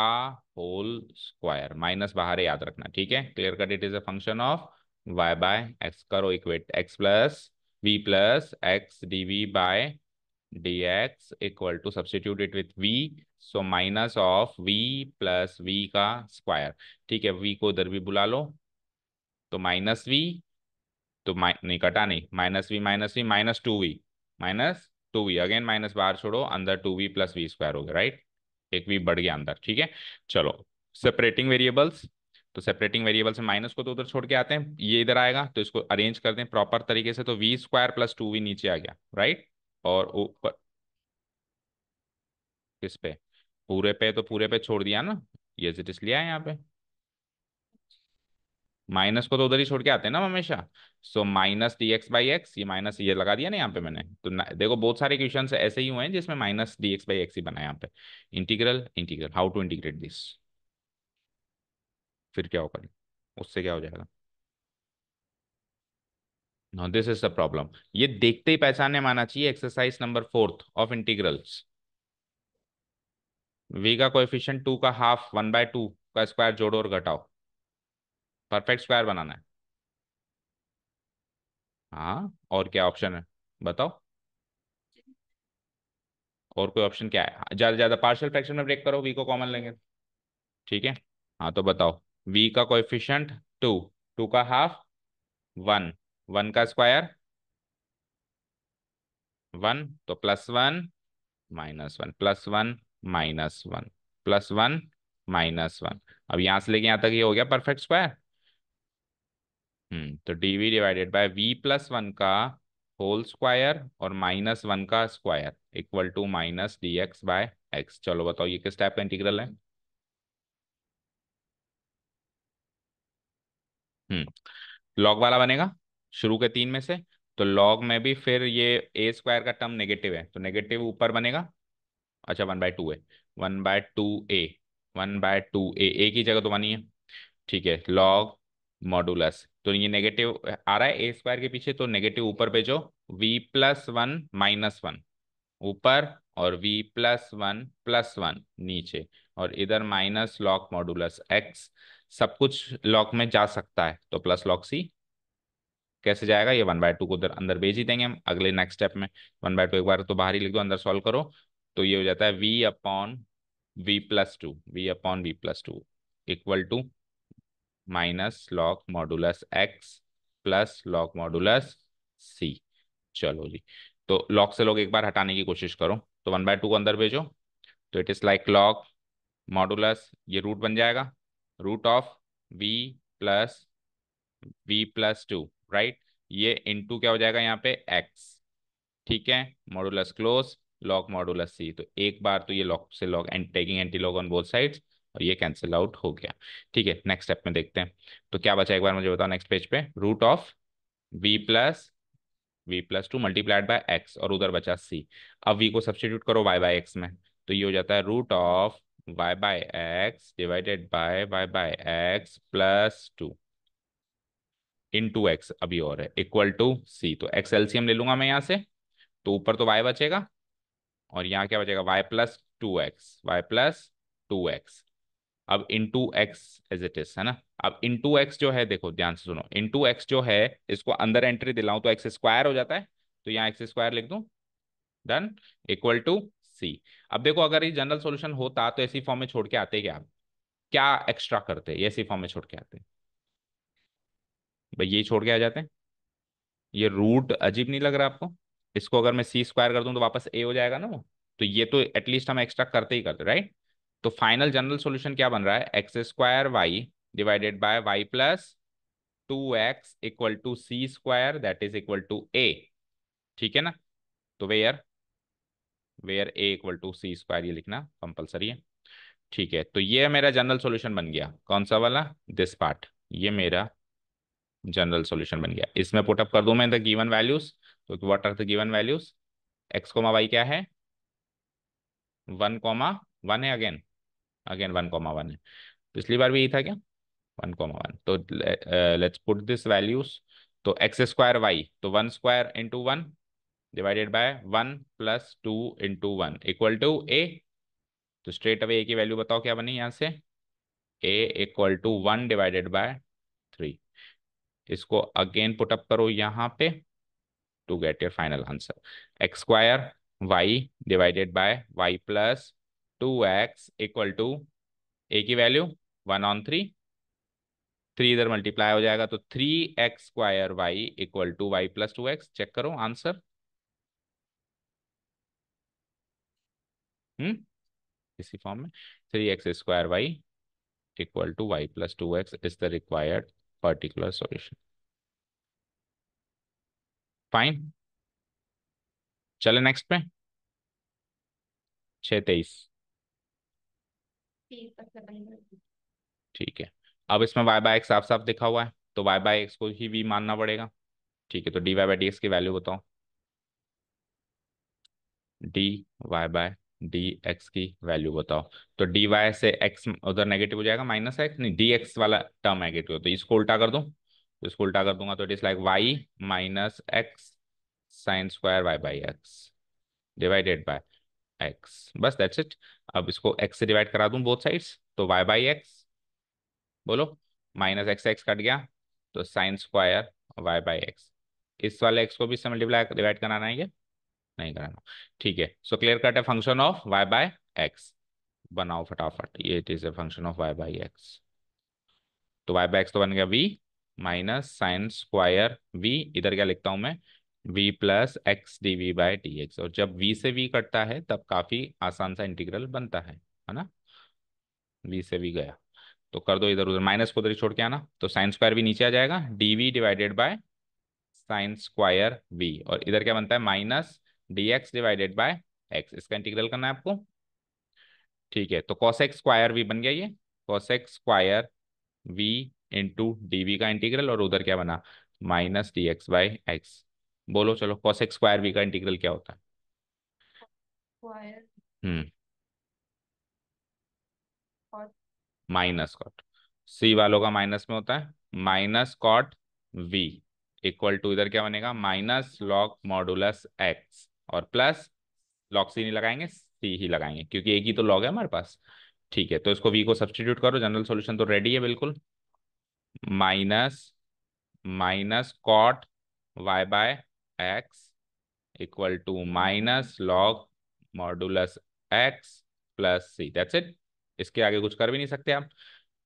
होल स्क्वायर माइनस बाहर याद रखना ठीक है clear cut it is a function of y by x करो equate x plus v plus x d v by d x equal to substitute it with v so minus of v plus v का square ठीक है v को उधर भी बुला लो तो minus we तो माइ नहीं कटा नहीं minus v minus v minus two v minus two v again minus बाहर छोड़ो अंदर two v plus v square हो गया राइट एक वी बढ़ गया अंदर ठीक है चलो सेपरेटिंग वेरिएबल्स तो सेपरेटिंग वेरिएबल से माइनस को तो उधर छोड़ के आते हैं ये इधर आएगा तो इसको अरेंज कर दें प्रॉपर तरीके से तो v square plus two v नीचे आ गया राइट और ऊपर किस पे पूरे पे तो पूरे पे छोड़ दिया ना ये इट इसलिए आया यहाँ पे माइनस को तो उधर ही छोड़ के आते हैं ना हमेशा so minus d x by x ये माइनस ये लगा दिया ना यहाँ पे मैंने तो न, देखो बहुत सारे क्वेश्चन ऐसे ही हुए हैं जिसमें minus d x by x ही बना यहाँ पे integral integral how to integrate this फिर क्या होगा उससे क्या हो जाएगा no this is the problem ये देखते ही पहचानने माना चाहिए exercise number fourth of integrals v का कोएफिशिएंट टू का हाफ वन बाय टू का स्क्वायर जोड़ो और घटाओ परफेक्ट स्क्वायर बनाना है हाँ और क्या ऑप्शन है बताओ और कोई ऑप्शन क्या है हाँ, ज़्यादा ज़्यादा पार्शियल फ्रैक्शन में ब्रेक करो वी को कॉमन लेंगे ठीक है हाँ तो बताओ वी का कोएफिशिएंट टू टू का हाफ वन वन का स्क्वायर वन तो plus one minus one plus one minus one plus one minus one अब यहां से लेके यहां तक ये हो गया परफेक्ट स्क्वायर हम्म तो v divided by v plus one का होल स्क्वायर और माइनस वन का square equal to minus d x by x चलो बताओ ये किस टाइप का इंटीग्रल है लॉग हम्म, वाला बनेगा शुरू के तीन में से तो लॉग में भी फिर ये ए स्क्वायर का टर्म नेगेटिव है तो नेगेटिव ऊपर बनेगा अच्छा वन बाय टू है one by two a one by two a a की जगह तो वन ही है ठीक है लॉग मॉडुलस तो ये नेगेटिव आ रहा है ए स्क्वायर के पीछे तो नेगेटिव ऊपर भेजो v plus one minus one ऊपर और v plus one plus one नीचे और इधर माइनस लॉक मॉडुलस एक्स सब कुछ लॉक में जा सकता है तो प्लस लॉक सी कैसे जाएगा ये वन बाय टू को उधर अंदर भेज ही देंगे हम अगले नेक्स्ट स्टेप में वन बाय टू एक बार तो बाहर ही लिख दो अंदर सॉल्व करो तो ये हो जाता है v upon v plus two v upon v plus two equal to minus log modulus x plus log modulus c चलो जी तो लॉक से लोग एक बार हटाने की कोशिश करो तो वन बाय टू को अंदर भेजो तो it is like log modulus ये रूट बन जाएगा root of v plus v plus two right ये टू क्या हो जाएगा यहाँ पे एक्स ठीक है modulus close log modulus c तो एक बार तो ये लॉक से log and taking anti log on both sides और ये कैंसिल आउट हो गया ठीक है नेक्स्ट स्टेप में देखते हैं तो क्या बचा एक बार मुझे बताओ नेक्स्ट पेज पे root of v plus v plus two multiplied by x और उधर बचा सी अब वी को सब्सटीट्यूट करो वाई बाय एक्स में तो ये हो जाता है root of y by x divided by y by x plus two into x अभी और है इक्वल टू सी तो एक्स एलसीएम ले लूंगा मैं यहाँ से तो ऊपर तो वाई बचेगा और यहाँ क्या बचेगा y plus two x y plus two x अब into x as it is है ना अब इन टू एक्स जो है देखो ध्यान से सुनो इन टू एक्स जो है इसको अंदर एंट्री दिलाऊं तो एक्स स्क्वायर हो जाता है तो यहाँ एक्स स्क्वायर लिख दू डन इक्वल टू सी अब देखो अगर ये जनरल सोल्यूशन होता तो ऐसी फॉर्म में छोड़ के आते क्या क्या एक्स्ट्रा करते ये ऐसी फॉर्म में छोड़ के आते भाई ये छोड़ के आ जाते ये रूट अजीब नहीं लग रहा आपको इसको अगर मैं सी स्क्वायर कर दूं तो वापस ए हो जाएगा ना वो तो ये तो एटलीस्ट हम एक्स्ट्रा करते ही करते राइट तो फाइनल जनरल सोल्यूशन क्या बन रहा है x square y divided by y plus two x equal to c square that is equal to a ठीक है ना तो where where a equal to c square ये लिखना कंपलसरी है ठीक है तो ये मेरा जनरल सॉल्यूशन बन गया कौन सा वाला दिस पार्ट ये मेरा जनरल सॉल्यूशन बन गया इसमें पुटअप कर दू मैं द गिवन वैल्यूज तो what are the given values x comma y क्या है वन कोमा वन है again again one comma one है पिछली बार भी यही था क्या वन कॉमा वन तो लेट्स पुट दिस वैल्यूज तो एक्स स्क्वायर वाई तो one square into one divided by one plus two into one equal to a तो स्ट्रेट अवे ए की वैल्यू बताओ क्या बनी यहाँ से a equal to one divided by three इसको अगेन पुटअप करो यहाँ पे to get your final answer x square y divided by y plus two x equal to a की value one on three three इधर multiply हो जाएगा तो three x square y equal to y plus two x check करो answer hmm इसी form में three x square y equal to y plus two x is the required particular solution fine चले next पे छः तेईस ठीक है अब इसमें वाई बाई एक्स साफ साफ दिखा हुआ है तो वाई बाई एक्स को ही वी मानना पड़ेगा ठीक है तो d y by d x की वैल्यू बताओ d y by d x की वैल्यू बताओ तो डी वाई से एक्स उधर नेगेटिव हो जाएगा माइनस एक्स नहीं डी एक्स वाला टर्म नेगेटिव तो इसको उल्टा कर दूँ तो इसको उल्टा कर दूंगा तो it is like y minus x sine square y by x divided by x बस दैट्स इट अब इसको एक्स से डिवाइड करा दूं बोथ साइड्स तो वाई बाई एक्स बोलो माइनस एक्स एक्स कट गया तो sine square y by x इस वाले एक्स को भी इसमें डिवाइड कराना है ये नहीं कराना ठीक है सो क्लियर कट है function of y by x बनाओ फटाफट ये it is a function of y by x तो वाई बाई एक्स तो बन गया v minus sine square v इधर क्या लिखता हूं मैं v plus x d v by t x और जब v से v कटता है तब काफी आसान सा इंटीग्रल बनता है है ना v से v गया तो कर दो इधर उधर माइनस को उधर छोड़ के आना तो साइन स्क्वायर भी नीचे आ जाएगा d v divided by sine square v और इधर क्या बनता है minus d x divided by x इसका इंटीग्रल करना है आपको ठीक है तो एक्स स्क्वायर वी बन गया ये cos x square v into d v का इंटीग्रल और उधर क्या बना minus d x by x बोलो चलो कॉस एक्स स्क्वायर बी का इंटीग्रल क्या होता है हम्म। माइनस कॉट सी वालों का माइनस में होता है minus cot v equal to इधर क्या बनेगा माइनस लॉग मॉडुलस एक्स और प्लस लॉग सी नहीं लगाएंगे सी ही लगाएंगे क्योंकि एक ही तो लॉग है हमारे पास ठीक है तो इसको वी को सब्सटीट्यूट करो जनरल सॉल्यूशन तो रेडी है बिल्कुल minus minus cot y by x equal to hmm. minus log modulus x plus c that's it इसके आगे कुछ कर भी नहीं सकते आप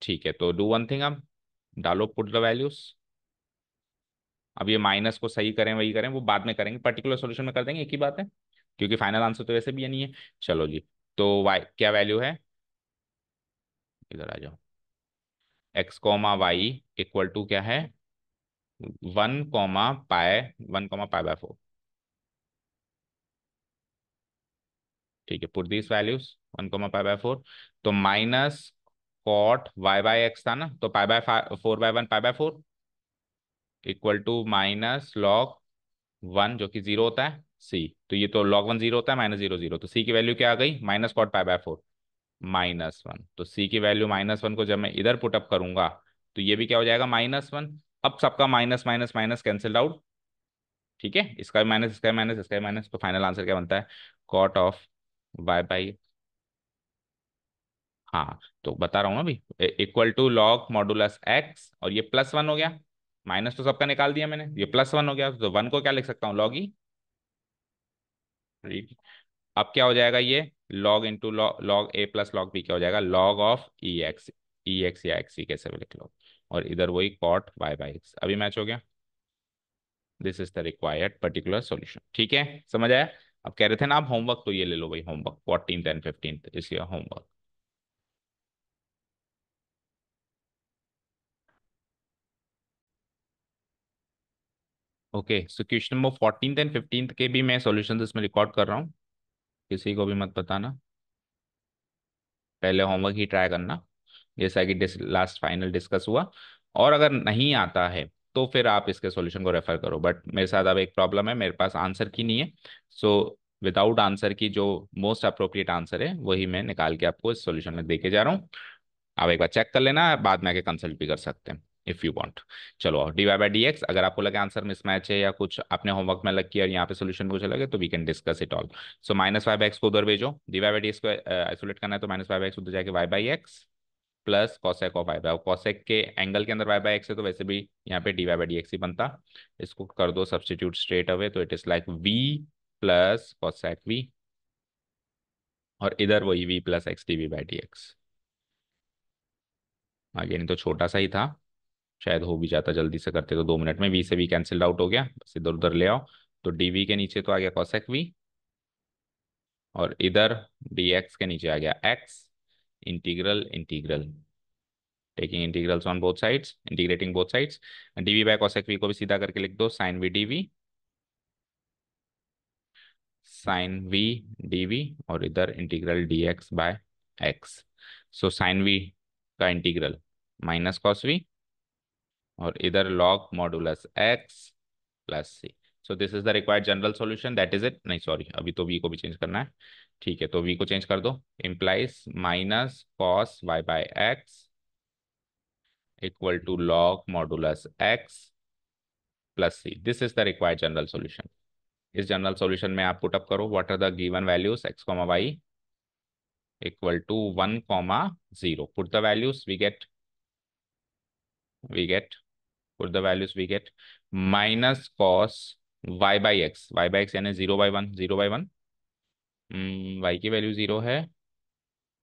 ठीक है तो डू वन थिंग हम डालो पुट द वैल्यूज अब ये माइनस को सही करें वही करें वो बाद में करेंगे पर्टिकुलर सॉल्यूशन में कर देंगे एक ही बात है क्योंकि फाइनल आंसर तो वैसे भी ये नहीं है चलो जी तो वाई क्या वैल्यू है इधर आ जाओ x comma y equal to क्या है one comma pi one comma pi by four ठीक है put these values one comma pi by four तो minus cot y by x था ना तो pi by four by one pi by four equal to minus log one जो कि zero होता है सी तो ये तो लॉग वन जीरो होता है माइनस जीरो जीरो तो सी की वैल्यू क्या आ गई minus cot pi by four minus one तो सी की वैल्यू माइनस वन को जब मैं इधर पुटअप करूंगा तो ये भी क्या हो जाएगा माइनस वन अब सबका minus minus minus cancel out ठीक है इसका भी माइनस इसका माइनस इसका माइनस तो फाइनल आंसर क्या बनता है कॉट ऑफ वाई बाई हाँ तो बता रहा हूँ अभी equal to log modulus x और ये प्लस वन हो गया माइनस तो सबका निकाल दिया मैंने ये प्लस वन हो गया तो वन को क्या लिख सकता हूँ लॉग ही e। अब क्या हो जाएगा ये log into log log a plus log b क्या हो जाएगा log of e x e x या एक्स ई e कैसे भी लिख लो और इधर वही कॉट वाई बाई एक्स अभी मैच हो गया this is the required particular solution ठीक है समझ आया अब कह रहे थे ना आप होमवर्क तो ये ले लो भाई होमवर्क फोर्टीन एंड फिफ्टीन इसलिए homework okay so question number fourteen and fifteen के भी मैं सोल्यूशन इसमें रिकॉर्ड कर रहा हूँ किसी को भी मत बताना पहले होमवर्क ही ट्राई करना जैसा कि लास्ट फाइनल डिस्कस हुआ और अगर नहीं आता है तो फिर आप इसके सॉल्यूशन को रेफर करो बट मेरे साथ अब एक प्रॉब्लम है मेरे पास आंसर की नहीं है सो विदाउट आंसर की जो मोस्ट अप्रोप्रिएट आंसर है वही मैं निकाल के आपको इस सोल्यूशन में देके जा रहा हूँ आप एक बार चेक कर लेना बाद में आके कंसल्ट भी कर सकते हैं इफ यू वॉन्ट चलो d y by d x अगर आपको लगे आंसर मिसमैच है या कुछ अपने होमवर्क में लग किया और यहाँ पे सोल्यूशन कुछ लगे तो we can discuss it all so minus five x को उधर भेजो d y by d x को आइसोलेट uh, करना है तो माइनस फाइव एक्स उधर जाके y by x plus cosec of y by cosec के एंगल के अंदर वाई बाई एक्स है तो वैसे भी यहाँ पे d y by d x ही बनता इसको कर दो सब्सटीट्यूट स्ट्रेट अवे तो it is like v plus cosec v और इधर वही v plus x d v by d x आगे नहीं तो छोटा सा ही था शायद हो भी जाता जल्दी से करते तो दो मिनट में वी से वी कैंसिल आउट हो गया बस इधर उधर ले आओ तो डी वी के नीचे तो आ गया कॉसेक वी और इधर डी एक्स के नीचे आ गया x integral integral taking integrals on both sides integrating both sides And dv by cos x v ko bhi सीधा karke likh do, sin v dv sin v dv और इधर integral dx by x so, sin v ka integral minus cos v और इधर log modulus x plus c So this is the required general solution. That is it. नहीं sorry. Abhi to v ko bhi change karna hai. ठीक है तो v को change कर दो implies minus cos y by x equal to log modulus x plus c this is the required general solution इस general solution में आप put up करो what are the given values x comma y equal to one comma zero put the values we get we get put the values we get minus cos y by x y by x यानी zero by one zero by one Y हम्म, की value zero है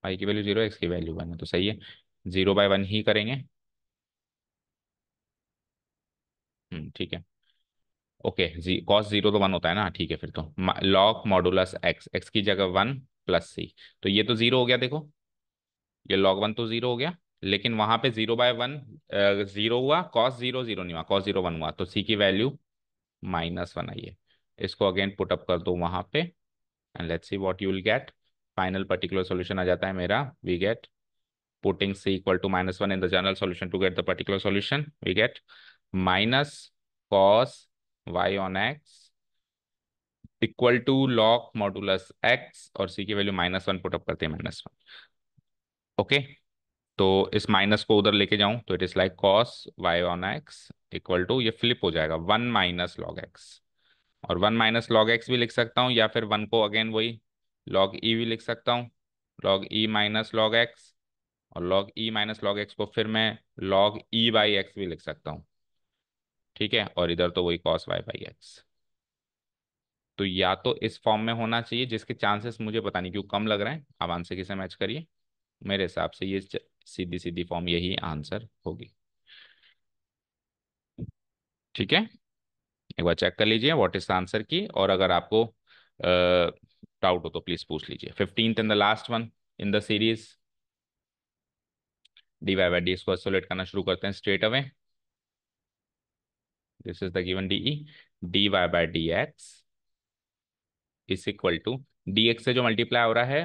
y की value zero x की value one है तो सही है जीरो बाय वन ही करेंगे हम्म, ठीक है ओके जी कॉस जीरो तो वन होता है ना ठीक है फिर तो लॉक मॉडुलस एक्स एक्स की जगह वन प्लस सी तो ये तो जीरो हो गया देखो ये लॉग वन तो जीरो हो गया लेकिन वहां पे जीरो बाय वन जीरो हुआ कॉस जीरो जीरो नहीं हुआ कॉस जीरो वन हुआ तो सी की वैल्यू माइनस वन आई है इसको अगेन पुटअप कर दो वहां पे and let's see what you will get final particular solution आ जाता है मेरा we get putting C equal to minus one in the general solution to get the particular solution we get minus cos y on x equal to log modulus x और C की value minus one put up करते हैं minus one okay तो इस minus को उधर लेके जाऊं तो it is like cos y on x equal to ये फ्लिप हो जाएगा वन माइनस लॉग एक्स और वन माइनस लॉग एक्स भी लिख सकता हूँ या फिर वन को अगेन वही लॉग ई e भी लिख सकता हूँ log e minus log x और log e minus log x को फिर मैं लॉग ई बाई एक्स भी लिख सकता हूँ ठीक है और इधर तो वही कॉस वाई बाई एक्स तो या तो इस फॉर्म में होना चाहिए जिसके चांसेस मुझे पता नहीं क्यों कम लग रहे हैं आप आंसर किसे मैच करिए मेरे हिसाब से ये सीधी सीधी फॉर्म यही आंसर होगी ठीक है एक बार चेक कर लीजिए व्हाट इज द आंसर की और अगर आपको डाउट हो तो प्लीज पूछ लीजिए fifteenth in the last one in the series d y by d इसको सोलेट करना शुरू करते हैं straight away this is the given d e d y by d x is equal to d x से जो multiply हो रहा है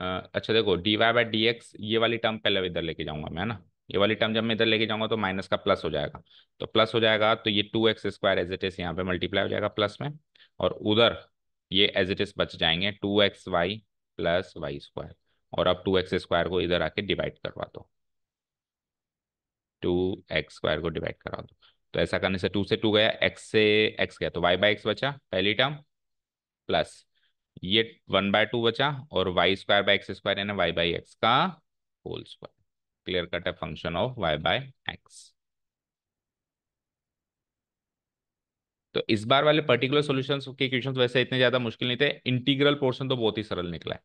अच्छा देखो d y by d x ये वाली टर्म पहले इधर लेके जाऊंगा मैं ना ये वाली टर्म जब मैं इधर लेके जाऊंगा तो माइनस का प्लस हो जाएगा तो प्लस हो जाएगा तो ये two x square as it is यहाँ पे मल्टीप्लाई हो जाएगा प्लस में और उधर ये एज इट इज बच जाएंगे two x y plus y square और अब टू एक्स स्क्वायर को इधर आके डिवाइड करवा दो टू एक्स स्क्वायर को डिवाइड करवा दो तो ऐसा करने से टू से टू गया एक्स से एक्स गया तो वाई बाई एक्स बचा पहली टर्म प्लस ये वन बाय टू बचा और y square by x square यानी वाई बाई एक्स का whole square clear cut a function of y by x तो इस बार वाले पर्टिकुलर सॉल्यूशंस के क्वेश्चंस वैसे इतने ज्यादा मुश्किल नहीं थे इंटीग्रल पोर्शन तो बहुत ही सरल निकला है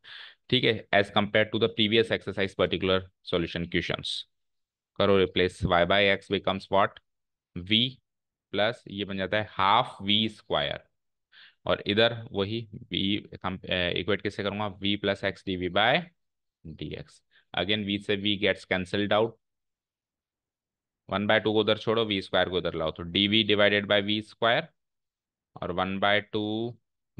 ठीक है as compare to the previous exercise particular solution questions करो replace y by x becomes what v plus ये बन जाता है हाफ वी स्क्वायर और इधर वही वी इक्वेट किससे करूंगा v plus x d v by d x again v से v gets cancelled out one by two को उधर छोड़ो वी स्क्वायर को उधर लाओ तो d v divided by v square और one by two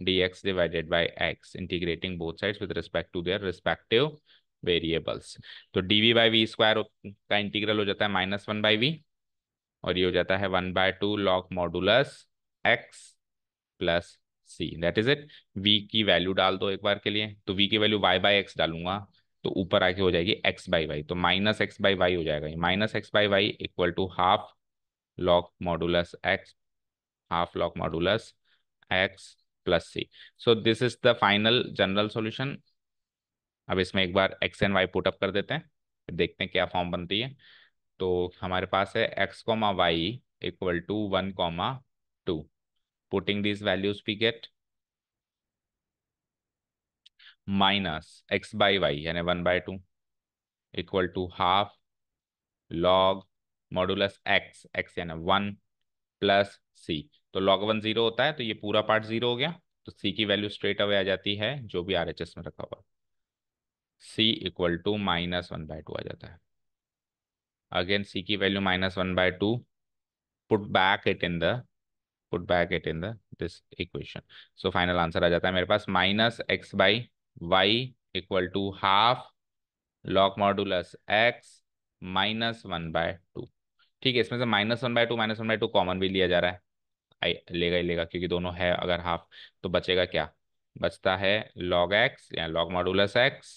d x divided by x integrating both side with respect to their respective variables तो d v by v square का इंटीग्रल हो जाता है माइनस वन बाई वी और ये हो जाता है one by two log modulus x plus c that is it v की वैल्यू डाल दो एक बार के लिए तो वी की वैल्यू वाई बाई एक्स डालूंगा तो ऊपर आके हो जाएगी एक्स बाई वाई तो माइनस एक्स बाई वाई हो जाएगा ये minus x by y equal to half log modulus x half log modulus x plus c so this is the final general solution अब इसमें एक बार एक्स एंड वाई पुटअप कर देते हैं देखते हैं क्या फॉर्म बनती है तो हमारे पास है x comma y equal to one comma two putting this values we get minus x by y यानी one by two equal to half log modulus x x यानी वन प्लस सी तो log one zero होता है तो ये पूरा part zero हो गया तो सी की वैल्यू स्ट्रेट अवे आ जाती है जो भी आर एच एस में रखा हुआ c equal to minus one by two आ जाता है अगेन सी की value minus one by two put back it in the put back it in the this equation so final answer आ जाता है मेरे पास minus x by y equal to half log modulus x minus one by two ठीक है इसमें से minus one by two minus one by two common भी लिया जा रहा है लेगा ही लेगा क्योंकि दोनों है अगर हाफ तो बचेगा क्या बचता है log x या log modulus x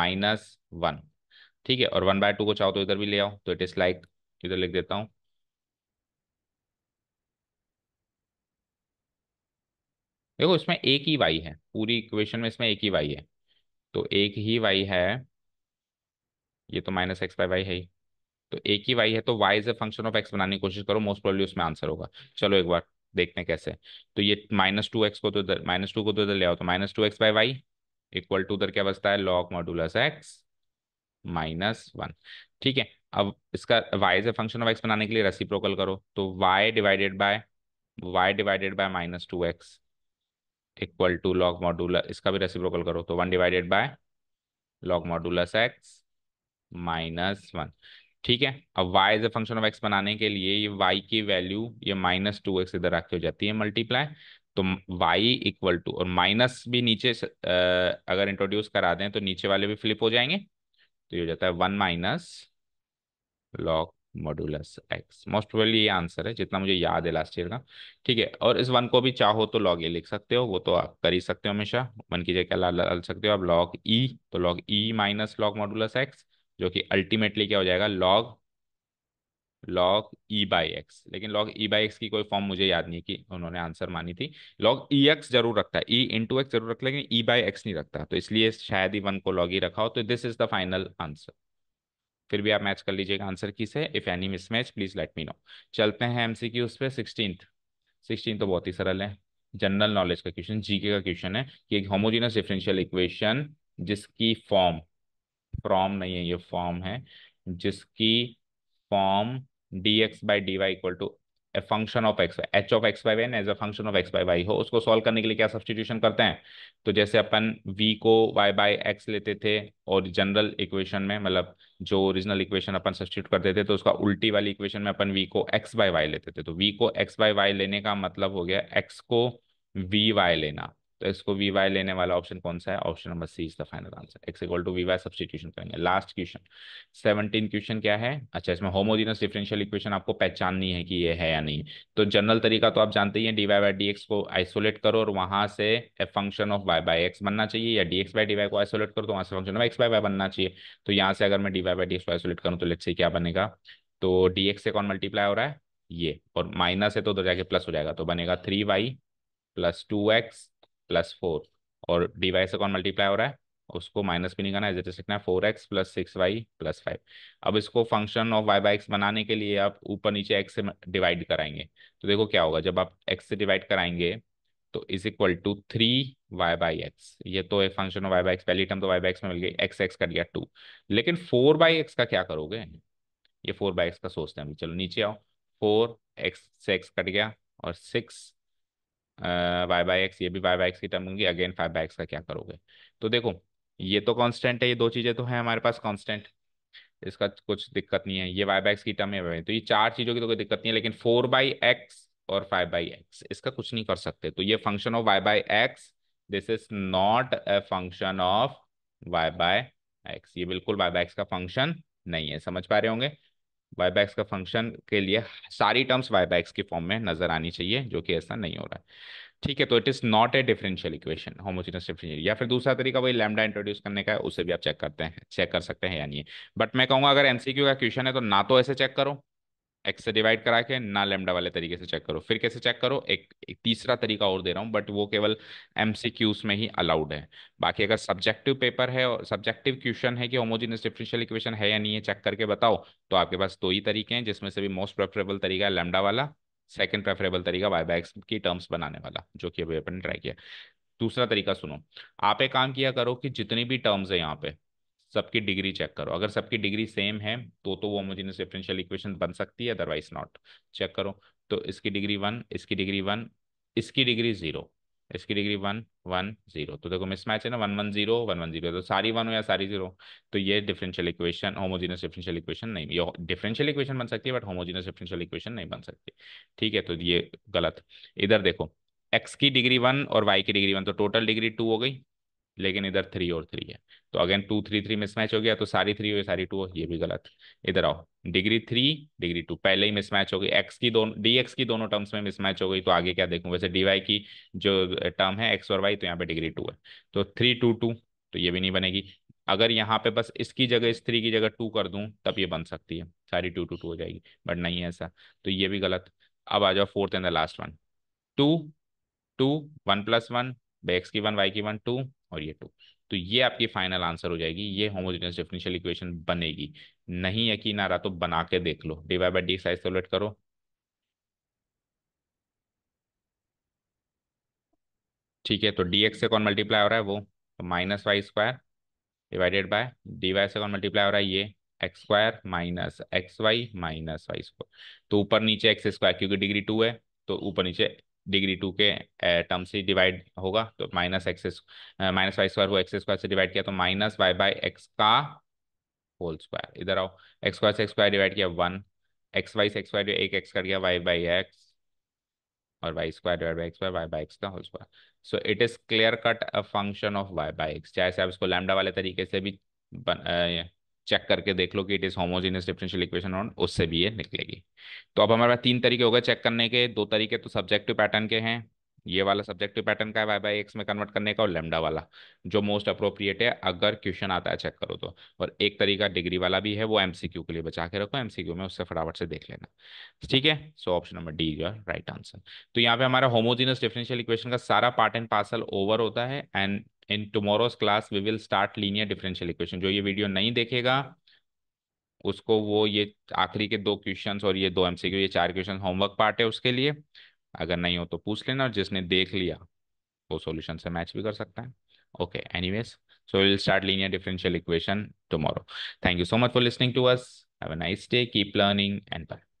minus one ठीक है और वन बाय टू को चाहो तो इधर भी ले आओ तो इट इज लाइक इधर लिख देता हूँ देखो इसमें एक ही वाई है पूरी इक्वेशन में इसमें एक ही वाई है तो एक ही वाई है ये तो माइनस एक्स बाई वाई है ही तो एक ही वाई है तो y is a function of x बनाने की कोशिश करो मोस्ट प्रोबेबली उसमें आंसर होगा चलो एक बार देखते हैं कैसे तो ये माइनस टू एक्स को तो इधर माइनस टू को तो इधर ले आओ तो minus two x by y equal to उधर क्या बचता है log modulus x minus one ठीक है अब इसका y is a function of x बनाने के लिए रेसिप्रोकल करो तो y divided by y divided by minus two x equal to log modulus इसका भी रेसिप्रोकल करो तो one divided by log modulus x minus one ठीक है अब y is a function of x बनाने के लिए ये वाई की वैल्यू ये माइनस टू एक्स इधर रखी हो जाती है मल्टीप्लाई तो वाई इक्वल टू और माइनस भी नीचे स, आ, अगर इंट्रोड्यूस करा दें तो नीचे वाले भी फ्लिप हो जाएंगे तो ये हो जाता है one minus log modulus x most probably ये आंसर है जितना मुझे याद है लास्ट ईयर का ठीक है और इस वन को भी चाहो तो लॉग ए लिख सकते हो वो तो आप कर ही सकते हो हमेशा वन की जगह डाल सकते हो आप लॉग ई e, तो log e minus log modulus x जो कि अल्टीमेटली क्या हो जाएगा log log e by x लेकिन लॉग ई बाई एक्स की कोई फॉर्म मुझे याद नहीं कि उन्होंने आंसर मानी थी लॉग ई एक्स जरूर रखता है ई इंटू एक्स जरूर रखता है लेकिन ई बाई एक्स नहीं रखता तो इसलिए शायद ही वन को लॉग ई e रखा हो तो this is the final answer फिर भी आप मैच कर लीजिएगा आंसर किस है if any mismatch please let me know चलते हैं की उस पर सिक्सटीन सिक्सटीन तो बहुत ही सरल है जनरल नॉलेज का क्वेश्चन जीके का क्वेश्चन है कि एक होमोजीनस डिफरेंशियल इक्वेशन जिसकी फॉर्म फॉर्म नहीं है ये फॉर्म है जिसकी form d x by d y equal to function of x h of x by n as a function of x by y हो उसको सॉल्व करने के लिए क्या सब्सटीट्यूशन करते हैं तो जैसे अपन वी को वाई बाई एक्स लेते थे और जनरल इक्वेशन में मतलब जो ओरिजिनल इक्वेशन अपन सब्सटीट्यूट करते थे तो उसका उल्टी वाली इक्वेशन में अपन वी को एक्स बाई वाई लेते थे तो वी को एक्स बाई वाई लेने का मतलब हो गया एक्स को वी वाई लेना तो इसको वी वाई लेने वाला ऑप्शन कौन सा है option number c is the final answer x equal to v y substitution करेंगे लास्ट क्वेश्चन सेवनटीन क्वेश्चन क्या है अच्छा इसमें होमोजिनस डिफरेंशियल इक्वेशन आपको पहचाननी है कि ये है या नहीं तो जनरल तरीका तो आप जानते ही हैं d y by d x को आइसोलेट करो और वहां से function of y by x बनना चाहिए या d x by d y को आइसोलेट करो तो वहां से function of x by y बनना चाहिए तो यहाँ से अगर मैं d y by d x को आइसोलेट करूँ तो लेट्स से क्या बनेगा तो डी एक्स से कौन मल्टीप्लाई हो रहा है ये और माइनस है तो उधर जाके प्लस हो जाएगा तो बनेगा three y plus two x plus four और डी वाई से कौन मल्टीप्लाई हो रहा है उसको माइनस भी नहीं करना है लिखना है four x plus six y plus five अब इसको function of y by x बनाने के लिए आप ऊपर नीचे एक्स से डिवाइड कराएंगे तो देखो क्या होगा जब आप एक्स से डिवाइड कराएंगे तो is equal to three y by x ये तो एक function of y by x पहली टर्म तो वाई बाई एक्स में मिल गई एक्स एक्स कर दिया टू लेकिन फोर बाई एक्स का क्या करोगे ये फोर बाई एक्स का सोचते हैं अभी चलो नीचे आओ फोर एक्स से एक्स कट गया और सिक्स वाई बाई एक्स ये भी वाई बाई एक्स की टर्म होंगी अगेन फाइव बाई एक्स का क्या करोगे तो देखो ये तो कांस्टेंट है ये दो चीज़ें तो हैं हमारे पास कांस्टेंट इसका कुछ दिक्कत नहीं है ये वाई बाई एक्स की टर्म है तो ये चार चीज़ों की तो कोई दिक्कत नहीं है लेकिन फोर बाई एक्स और फाइव बाई एक्स इसका कुछ नहीं कर सकते तो ये function of y by x this is not a function of y by x ये बिल्कुल वाई बाई एक्स का फंक्शन नहीं है समझ पा रहे होंगे बायबैक्स का फंक्शन के लिए सारी टर्म्स बायबैक्स के फॉर्म में नजर आनी चाहिए जो कि ऐसा नहीं हो रहा है ठीक है तो it is not a differential equation homogeneous differential या फिर दूसरा तरीका वही लैमडा इंट्रोड्यूस करने का है उसे भी आप चेक करते हैं चेक कर सकते हैं या नहीं बट मैं कहूंगा अगर एमसीक्यू का क्वेश्चन है तो ना तो ऐसे चेक करो एक्स से डिवाइड करा के ना लेमडा वाले तरीके से चेक करो फिर कैसे चेक करो एक, एक तीसरा तरीका और दे रहा हूँ बट वो केवल क्यूज में ही अलाउड है बाकी अगर सब्जेक्टिव पेपर है और सब्जेक्टिव क्वेश्चन है कि होमोजीनियस डिफरेंशियल इक्वेशन है या नहीं है चेक करके बताओ तो आपके पास दो ही तरीके हैं जिसमें से भी मोस्ट प्रेफरेबल तरीका है लेमडा वाला सेकेंड प्रेफरेबल तरीका बायबैक्स की टर्म्स बनाने वाला जो कि अभी अपने ट्राई किया दूसरा तरीका सुनो आप एक काम किया करो कि जितनी भी टर्म्स है यहाँ पे सबकी डिग्री चेक करो अगर सबकी डिग्री सेम है तो तो वो होमोजीनियस डिफरेंशियल इक्वेशन बन सकती है अदरवाइज नॉट चेक करो तो इसकी डिग्री वन इसकी डिग्री वन इसकी डिग्री जीरो इसकी डिग्री वन वन जीरो तो देखो मिसमैच है ना one one zero one one zero तो सारी वन हो या सारी जीरो तो ये differential equation homogeneous differential equation नहीं ये डिफरेंशियल इक्वेशन बन सकती है बट होमोजीनियस डिफरेंशियल इक्वेशन नहीं बन सकती ठीक है तो ये गलत इधर देखो एक्स की डिग्री वन और वाई की डिग्री वन तो टोटल डिग्री टू हो गई लेकिन इधर थ्री और थ्री है तो again two three three mismatch हो गया तो सारी थ्री हो गई सारी टू हो ये भी गलत इधर आओ डिग्री थ्री डिग्री टू पहले ही मिसमैच हो गई एक्स की दोनों डी एक्स की दोनों टर्म्स में मिसमैच हो गई तो आगे क्या देखूँ वैसे डी वाई की जो टर्म है एक्स और वाई तो यहाँ पे डिग्री टू है तो थ्री टू टू तो ये भी नहीं बनेगी अगर यहाँ पे बस इसकी जगह इस थ्री की जगह टू कर दूं तब ये बन सकती है सारी टू टू टू हो जाएगी बट नहीं है ऐसा तो ये भी गलत अब आ जाओ fourth and the last one two two one plus one by x की वन वाई की वन टू और ये टू तो ये आपकी फाइनल आंसर हो जाएगी ये होमोजीनियस डिफरेंशियल इक्वेशन बनेगी नहीं यकीन आ रहा तो बना के देख लो d y by d x calculate करो ठीक है तो डी एक्स से कौन मल्टीप्लाई हो रहा है वो तो minus y square divided by d y से कौन मल्टीप्लाई हो रहा है ये x square minus x y minus y square तो ऊपर नीचे एक्स स्क्वायर क्योंकि डिग्री टू है तो ऊपर नीचे डिग्री टू के टर्म से डिवाइड होगा तो minus x minus y square को एक्स स्क्वायर से डिवाइड किया तो माइनस वाई बाई एक्स का होल स्क्वायर इधर आओ एक्स स्क्वायर से एक्स स्क्वायर डिवाइड किया वन एक्स वाई से एक्स स्क्वायर एक एक्स कर गया वाई बाई एक्स और y square divide by x square y by x का whole square so it is clear cut a function of y by x चाहे आप इसको lambda वाले तरीके से भी बन, चेक करके देख लो कि it is homogeneous differential equation on उससे भी ये निकलेगी तो अब हमारे पास तीन तरीके हो गए चेक करने के दो तरीके तो सब्जेक्टिव पैटर्न के हैं ये वाला सब्जेक्टिव पैटर्न का है वाई बाई एक्स में कन्वर्ट करने का और लेमडा वाला जो मोस्ट अप्रोप्रिएट है अगर क्वेश्चन आता है चेक करो तो और एक तरीका डिग्री वाला भी है वो एमसीक्यू के लिए बचा के रखो एमसीक्यू में उससे फटाफट से देख लेना ठीक है so option number d is right answer तो यहाँ पे हमारा होमोजीनस डिफरेंशियल इक्वेशन का सारा पार्ट एंड पार्सल ओवर होता है and in tomorrow's class we will start linear differential equation जो ये वीडियो नहीं देखेगा उसको वो ये आखिरी के दो क्वेश्चंस और ये दो एमसीक्यू ये चार क्वेश्चन होमवर्क पार्ट है उसके लिए अगर नहीं हो तो पूछ लेना और जिसने देख लिया वो सोल्यूशन से मैच भी कर सकता है okay anyways so will start linear differential equation tomorrow thank you so much for listening to us have a nice day keep learning and bye